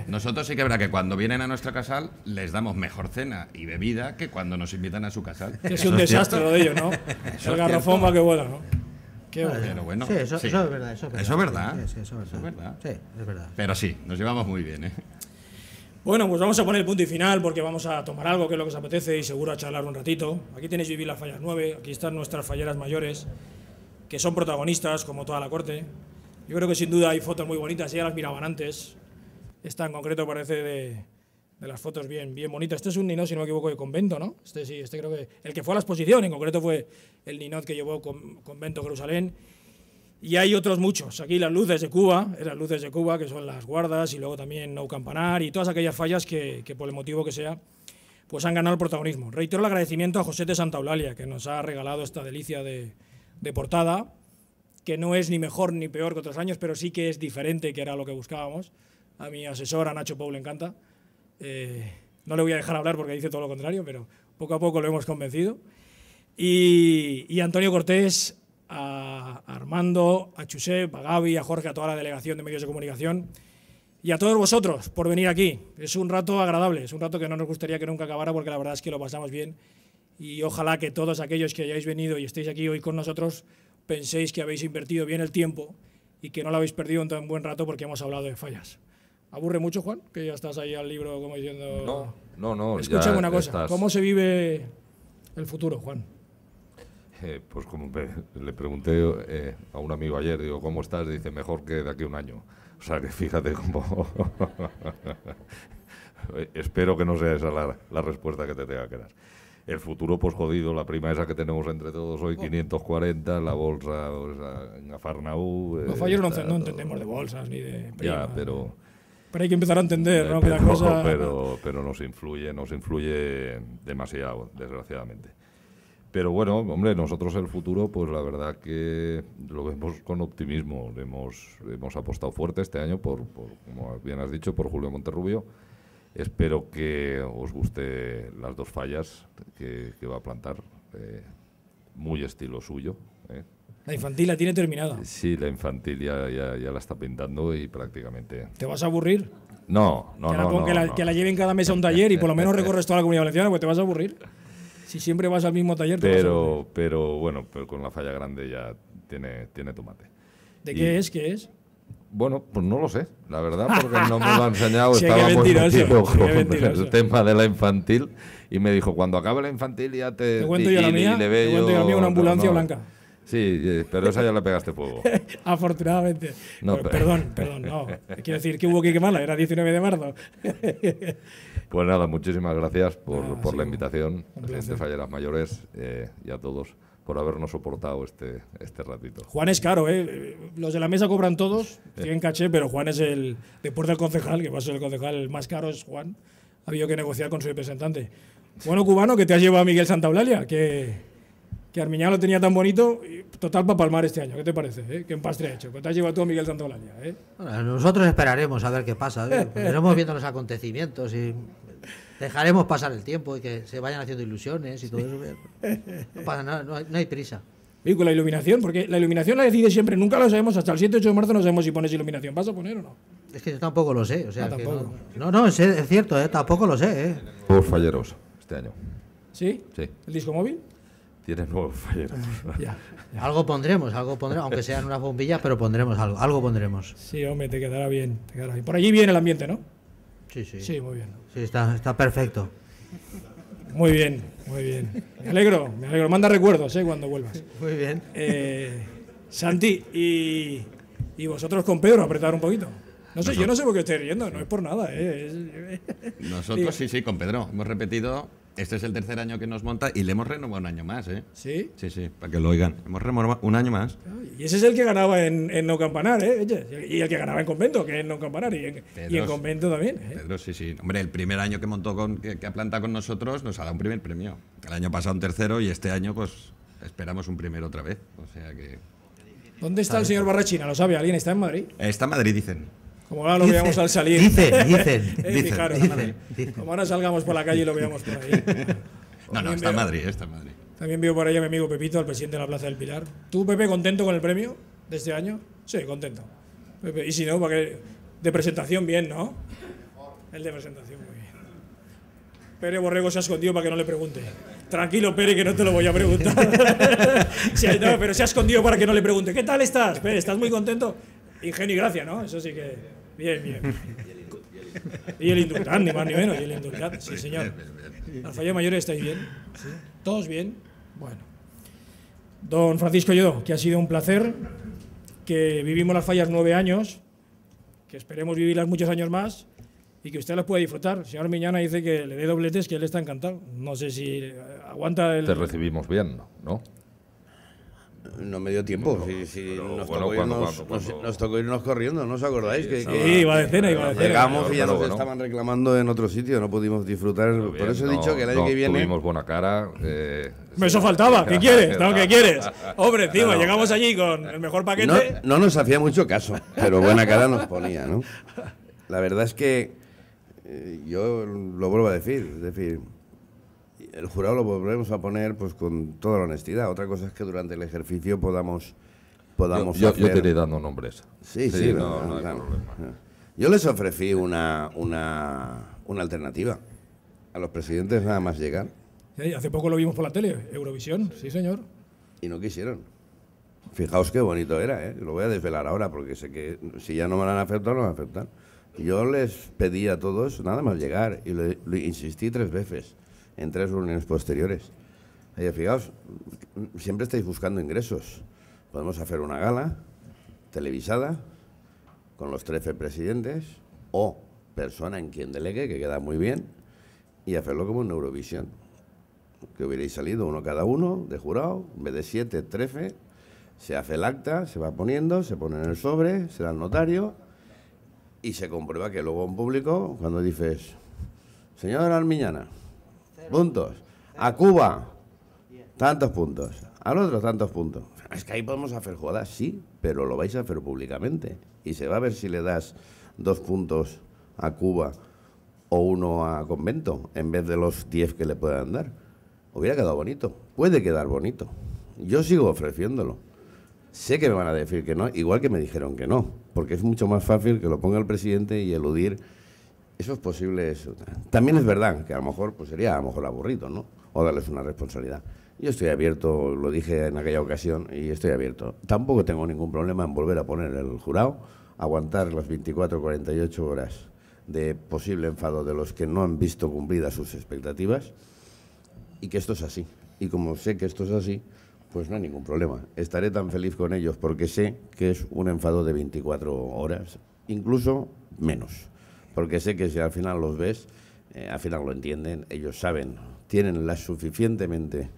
Nosotros sí que habrá que cuando vienen a nuestra casal les damos mejor cena y bebida que cuando nos invitan a su casal. es un desastre lo de ellos, ¿no? el garrafón va que vuela, ¿no? Qué bueno. Pero bueno, sí, eso, es verdad. Eso es verdad. eso es verdad. Sí, es verdad. Pero sí, nos llevamos muy bien, ¿eh? Bueno, pues vamos a poner el punto y final porque vamos a tomar algo que es lo que os apetece y seguro a charlar un ratito. Aquí tenéis Vivir las Fallas 9, aquí están nuestras falleras mayores, que son protagonistas como toda la corte. Yo creo que sin duda hay fotos muy bonitas, ya las miraban antes. Esta en concreto parece de, las fotos bien, bien bonitas. Este es un ninot, si no me equivoco, de convento, ¿no? Este sí, este creo que... El que fue a la exposición en concreto fue el ninot que llevó con, Convento Jerusalén y hay otros muchos. Aquí las luces de Cuba, las luces de Cuba, que son las guardas, y luego también no campanar, y todas aquellas fallas que, por el motivo que sea, pues han ganado el protagonismo. Reitero el agradecimiento a José de Santa Eulalia, que nos ha regalado esta delicia de, portada, que no es ni mejor ni peor que otros años, pero sí que es diferente, que era lo que buscábamos. A mi asesor, a Nacho Pou, le encanta. Eh, no le voy a dejar hablar porque dice todo lo contrario, pero poco a poco lo hemos convencido. Y, y Antonio Cortés a Armando, a Chusep, a Gaby, a Jorge, a toda la delegación de medios de comunicación y a todos vosotros por venir aquí. Es un rato agradable, es un rato que no nos gustaría que nunca acabara porque la verdad es que lo pasamos bien y ojalá que todos aquellos que hayáis venido y estéis aquí hoy con nosotros penséis que habéis invertido bien el tiempo y que no lo habéis perdido en tan buen rato porque hemos hablado de fallas. ¿Aburre mucho, Juan? Que ya estás ahí al libro como diciendo... No, no, no. una cosa. ¿Cómo se vive el futuro, Juan? Eh, pues como le pregunté eh, a un amigo ayer, digo, ¿cómo estás? Dice, mejor que de aquí a un año. O sea, que fíjate cómo... Espero que no sea esa la, respuesta que te tenga que dar. El futuro, pues jodido, la prima esa que tenemos entre todos hoy, 540, la bolsa o sea, en Afarnaú... Eh, Los fallos no, entendemos de bolsas ni de... Ya, pero... Pero hay que empezar a entender, ¿no? pero, pero nos influye, nos influye demasiado, desgraciadamente. Pero bueno, hombre, nosotros el futuro, pues la verdad que lo vemos con optimismo. Hemos, hemos apostado fuerte este año, por, como bien has dicho, por Julio Monterrubio. Espero que os guste las dos fallas que, va a plantar, eh, muy estilo suyo. Eh. La infantil la tiene terminada. Sí, la infantil ya, ya, la está pintando y prácticamente. ¿Te vas a aburrir? No, no, que no, que, la, no. que la lleven cada mes a un taller y por lo menos recorres toda la comunidad valenciana, pues te vas a aburrir si siempre vas al mismo taller, pero, pero bueno, pero con la falla grande ya tiene, tiene mate. ¿De qué es? ¿Qué es? Bueno, pues no lo sé, la verdad, porque no me lo ha enseñado. sí, el tema de la infantil y me dijo, cuando acabe la infantil ya te... ¿Te cuento yo la mía? ¿Te cuento yo la mía una ambulancia blanca? Sí, eh, pero esa ya la pegaste fuego. Afortunadamente. No, Perdón, perdón, no. Quiero decir que hubo que quemarla, era 19 de marzo. pues nada, muchísimas gracias por, por la invitación, de Falleras Mayores eh, y a todos por habernos soportado este, este ratito. Juan es caro, ¿eh? Los de la mesa cobran todos, tienen caché, pero Juan es el, después del concejal, que va a ser el concejal más caro, es Juan. Había que negociar con su representante. Bueno, cubano, que te has llevado a Miguel Eulalia? que que Armiñán lo tenía tan bonito, total para palmar este año. ¿Qué te parece? Eh? ¿Qué empastre ha hecho? ¿Qué pues te has llevado tú a Miguel Santolaña, Eh? nosotros esperaremos a ver qué pasa. estamos viendo los acontecimientos y dejaremos pasar el tiempo y que se vayan haciendo ilusiones y todo eso. No pasa no hay, prisa. Y con la iluminación, porque la iluminación la decide siempre, nunca lo sabemos, hasta el 7 8 de marzo no sabemos si pones iluminación. ¿Vas a poner o no? Es que yo tampoco lo sé. O sea, ah, no, no, es, cierto, eh, tampoco lo sé. ¿eh? Todos falleros este año. ¿Sí? Sí. ¿El disco móvil? Tienes nuevos fallos. Eh, algo pondremos, algo pondremos, aunque sean unas bombillas, pero pondremos algo, algo pondremos. Sí, hombre, te quedará bien, Por allí viene el ambiente, ¿no? Sí, sí. Sí, muy bien. Sí, está, perfecto. Muy bien, muy bien. Me alegro, me alegro. Manda recuerdos ¿eh? cuando vuelvas. Muy bien. Eh, Santi, y, vosotros con Pedro apretar un poquito. No sé, yo no sé por qué estoy riendo, no es por nada. ¿eh? Nosotros sí, sí, con Pedro. Hemos repetido este es el tercer año que nos monta y le hemos renovado un año más, ¿eh? ¿Sí? Sí, sí, para que lo oigan. Hemos renovado un año más. Ah, y ese es el que ganaba en, No Campanar, ¿eh? Y el que ganaba en Convento, que es No Campanar y en, Convento también. ¿eh? Pedro, sí, sí. Hombre, el primer año que montó, con, que, que ha plantado con nosotros, nos ha dado un primer premio. El año pasado un tercero y este año, pues, esperamos un primero otra vez. O sea que... ¿Dónde está el señor Barrachina? ¿Lo sabe alguien? ¿Está en Madrid? Está en Madrid, dicen. Como ahora lo veamos al salir. Como ahora salgamos por la calle y lo veamos por ahí. no, no, está en Madrid, está Madrid. También veo por ahí a mi amigo Pepito, al presidente de la Plaza del Pilar. ¿Tú, Pepe, contento con el premio de este año? Sí, contento. y si no, de presentación bien, ¿no? El de presentación, muy bien. Pere Borrego se ha escondido para que no le pregunte. Tranquilo, Pere, que no te lo voy a preguntar. pero se ha escondido para que no le pregunte. ¿Qué tal estás? Pere, ¿estás muy contento? Ingenio y gracia, ¿no? Eso sí que. Bien, bien. Y el indultante, ni más ni menos. Y el indultante, sí, señor. Las fallas mayor estáis bien. ¿Todos bien? Bueno. Don Francisco Lledó, que ha sido un placer, que vivimos las fallas nueve años, que esperemos vivirlas muchos años más y que usted las pueda disfrutar. El señor Miñana dice que le dé dobletes, que él está encantado. No sé si aguanta el... Te recibimos bien, ¿no? No me dio tiempo. nos, tocó irnos, corriendo, ¿no os acordáis? que, iba de cena, Llegamos y ya nos estaban reclamando en otro sitio, no pudimos disfrutar. por eso he dicho que el año que viene. Tuvimos buena cara. Eh, eso faltaba. ¿Qué quieres? ¿qué quieres? Hombre, encima, llegamos allí con el mejor paquete. No, no nos hacía mucho caso, pero buena cara nos ponía, ¿no? La verdad es que eh, yo lo vuelvo a decir, es decir el jurado lo volvemos a poner pues con toda la honestidad. Otra cosa es que durante el ejercicio podamos podamos yo, yo, te iré dando nombres. Sí, sí, no, no, hay problema. Yo les ofrecí una, una, una alternativa a los presidentes nada más llegar. Sí, hace poco lo vimos por la tele, Eurovisión, sí señor. Y no quisieron. Fijaos qué bonito era, ¿eh? lo voy a desvelar ahora porque sé que si ya no me van a afectar no me afectar. Yo les pedí a todos nada más llegar y lo insistí tres veces en tres reuniones posteriores. Oye, fijaos, siempre estáis buscando ingresos. Podemos hacer una gala televisada con los 13 presidentes o persona en quien delegue, que queda muy bien, y hacerlo como en Eurovisión. Que hubierais salido uno cada uno de jurado, en vez de 7, 13, se hace el acta, se va poniendo, se pone en el sobre, se da al notario y se comprueba que luego en público, cuando dices, señora Armiñana, puntos. A Cuba, tantos puntos. Al otro, tantos puntos. Es que ahí podemos hacer jodas, sí, pero lo vais a hacer públicamente. Y se va a ver si le das dos puntos a Cuba o uno a convento, en vez de los diez que le puedan dar. Hubiera quedado bonito. Puede quedar bonito. Yo sigo ofreciéndolo. Sé que me van a decir que no, igual que me dijeron que no, porque es mucho más fácil que lo ponga el presidente y eludir eso es posible. Eso. También es verdad que a lo mejor pues sería a lo mejor aburrido, ¿no? O darles una responsabilidad. Yo estoy abierto, lo dije en aquella ocasión, y estoy abierto. Tampoco tengo ningún problema en volver a poner el jurado, aguantar las 24 48 horas de posible enfado de los que no han visto cumplidas sus expectativas y que esto es así. Y como sé que esto es así, pues no hay ningún problema. Estaré tan feliz con ellos porque sé que es un enfado de 24 horas, incluso menos porque sé que si al final los ves, eh, al final lo entienden, ellos saben, tienen la suficientemente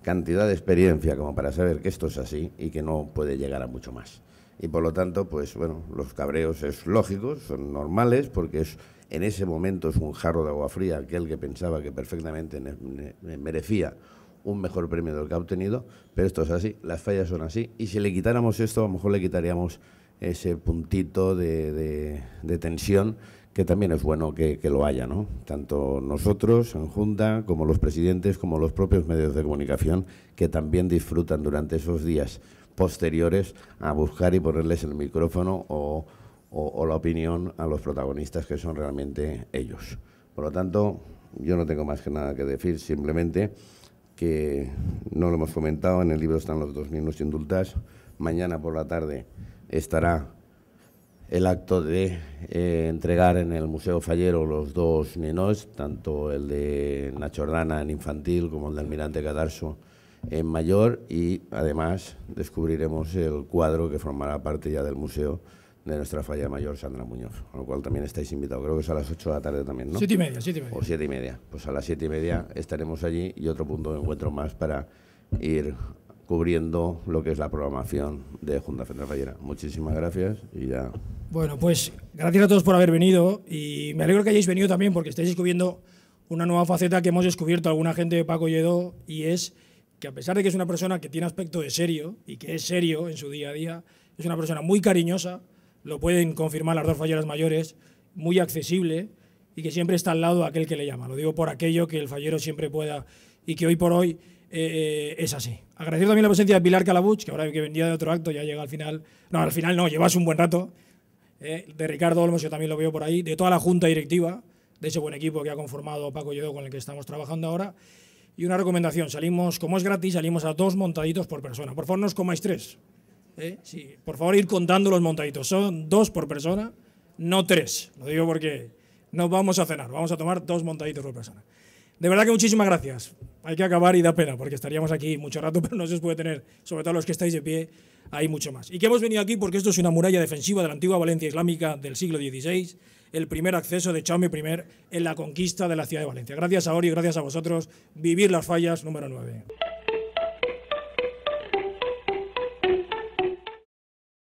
cantidad de experiencia como para saber que esto es así y que no puede llegar a mucho más. Y por lo tanto, pues bueno, los cabreos es lógicos, son normales, porque es, en ese momento es un jarro de agua fría aquel que pensaba que perfectamente merecía un mejor premio del que ha obtenido, pero esto es así, las fallas son así, y si le quitáramos esto, a lo mejor le quitaríamos ese puntito de, de tensión que también es bueno que, lo haya, ¿no? Tanto nosotros en Junta, como los presidentes, como los propios medios de comunicación, que también disfrutan durante esos días posteriores a buscar y ponerles el micrófono o, la opinión a los protagonistas, que son realmente ellos. Por lo tanto, yo no tengo más que nada que decir, simplemente que no lo hemos comentado, en el libro están los dos minutos indultas. Mañana por la tarde estará el acto de eh, entregar en el Museo Fallero los dos nenos, tanto el de Nachordana en infantil como el de Almirante Cadarso en mayor y además descubriremos el cuadro que formará parte ya del museo de nuestra falla mayor Sandra Muñoz, con lo cual también estáis invitados. Creo que es a las 8 de la tarde también, ¿no? Siete y media, siete y media. O y media. Pues a las siete y media estaremos allí y otro punto de encuentro más para ir cubriendo lo que es la programación de Junta Central Fallera. Muchísimas gracias y ya. Bueno, pues gracias a todos por haber venido y me alegro que hayáis venido también porque estáis descubriendo una nueva faceta que hemos descubierto alguna gente de Paco Lledó y es que a pesar de que es una persona que tiene aspecto de serio y que es serio en su día a día, es una persona muy cariñosa, lo pueden confirmar las dos falleras mayores, muy accesible y que siempre está al lado de aquel que le llama. Lo digo por aquello que el fallero siempre pueda y que hoy por hoy eh, eh, es así. Agradecer también la presencia de Pilar Calabuch, que ahora que vendía de otro acto ya llega al final. No, al final no, llevas un buen rato. Eh, de Ricardo Olmos, yo también lo veo por ahí. De toda la junta directiva, de ese buen equipo que ha conformado Paco Lledo con el que estamos trabajando ahora. Y una recomendación, salimos, como es gratis, salimos a dos montaditos por persona. Por favor, no os comáis tres. ¿eh? Sí, por favor, ir contando los montaditos. Son dos por persona, no tres. Lo digo porque no vamos a cenar, vamos a tomar dos montaditos por persona. De verdad que muchísimas gracias. Hay que acabar y da pena, porque estaríamos aquí mucho rato, pero no se os puede tener, sobre todo los que estáis de pie, hay mucho más. Y que hemos venido aquí porque esto es una muralla defensiva de la antigua Valencia islámica del siglo XVI, el primer acceso de Chaume I en la conquista de la ciudad de Valencia. Gracias a Ori, y gracias a vosotros. Vivir las fallas número 9.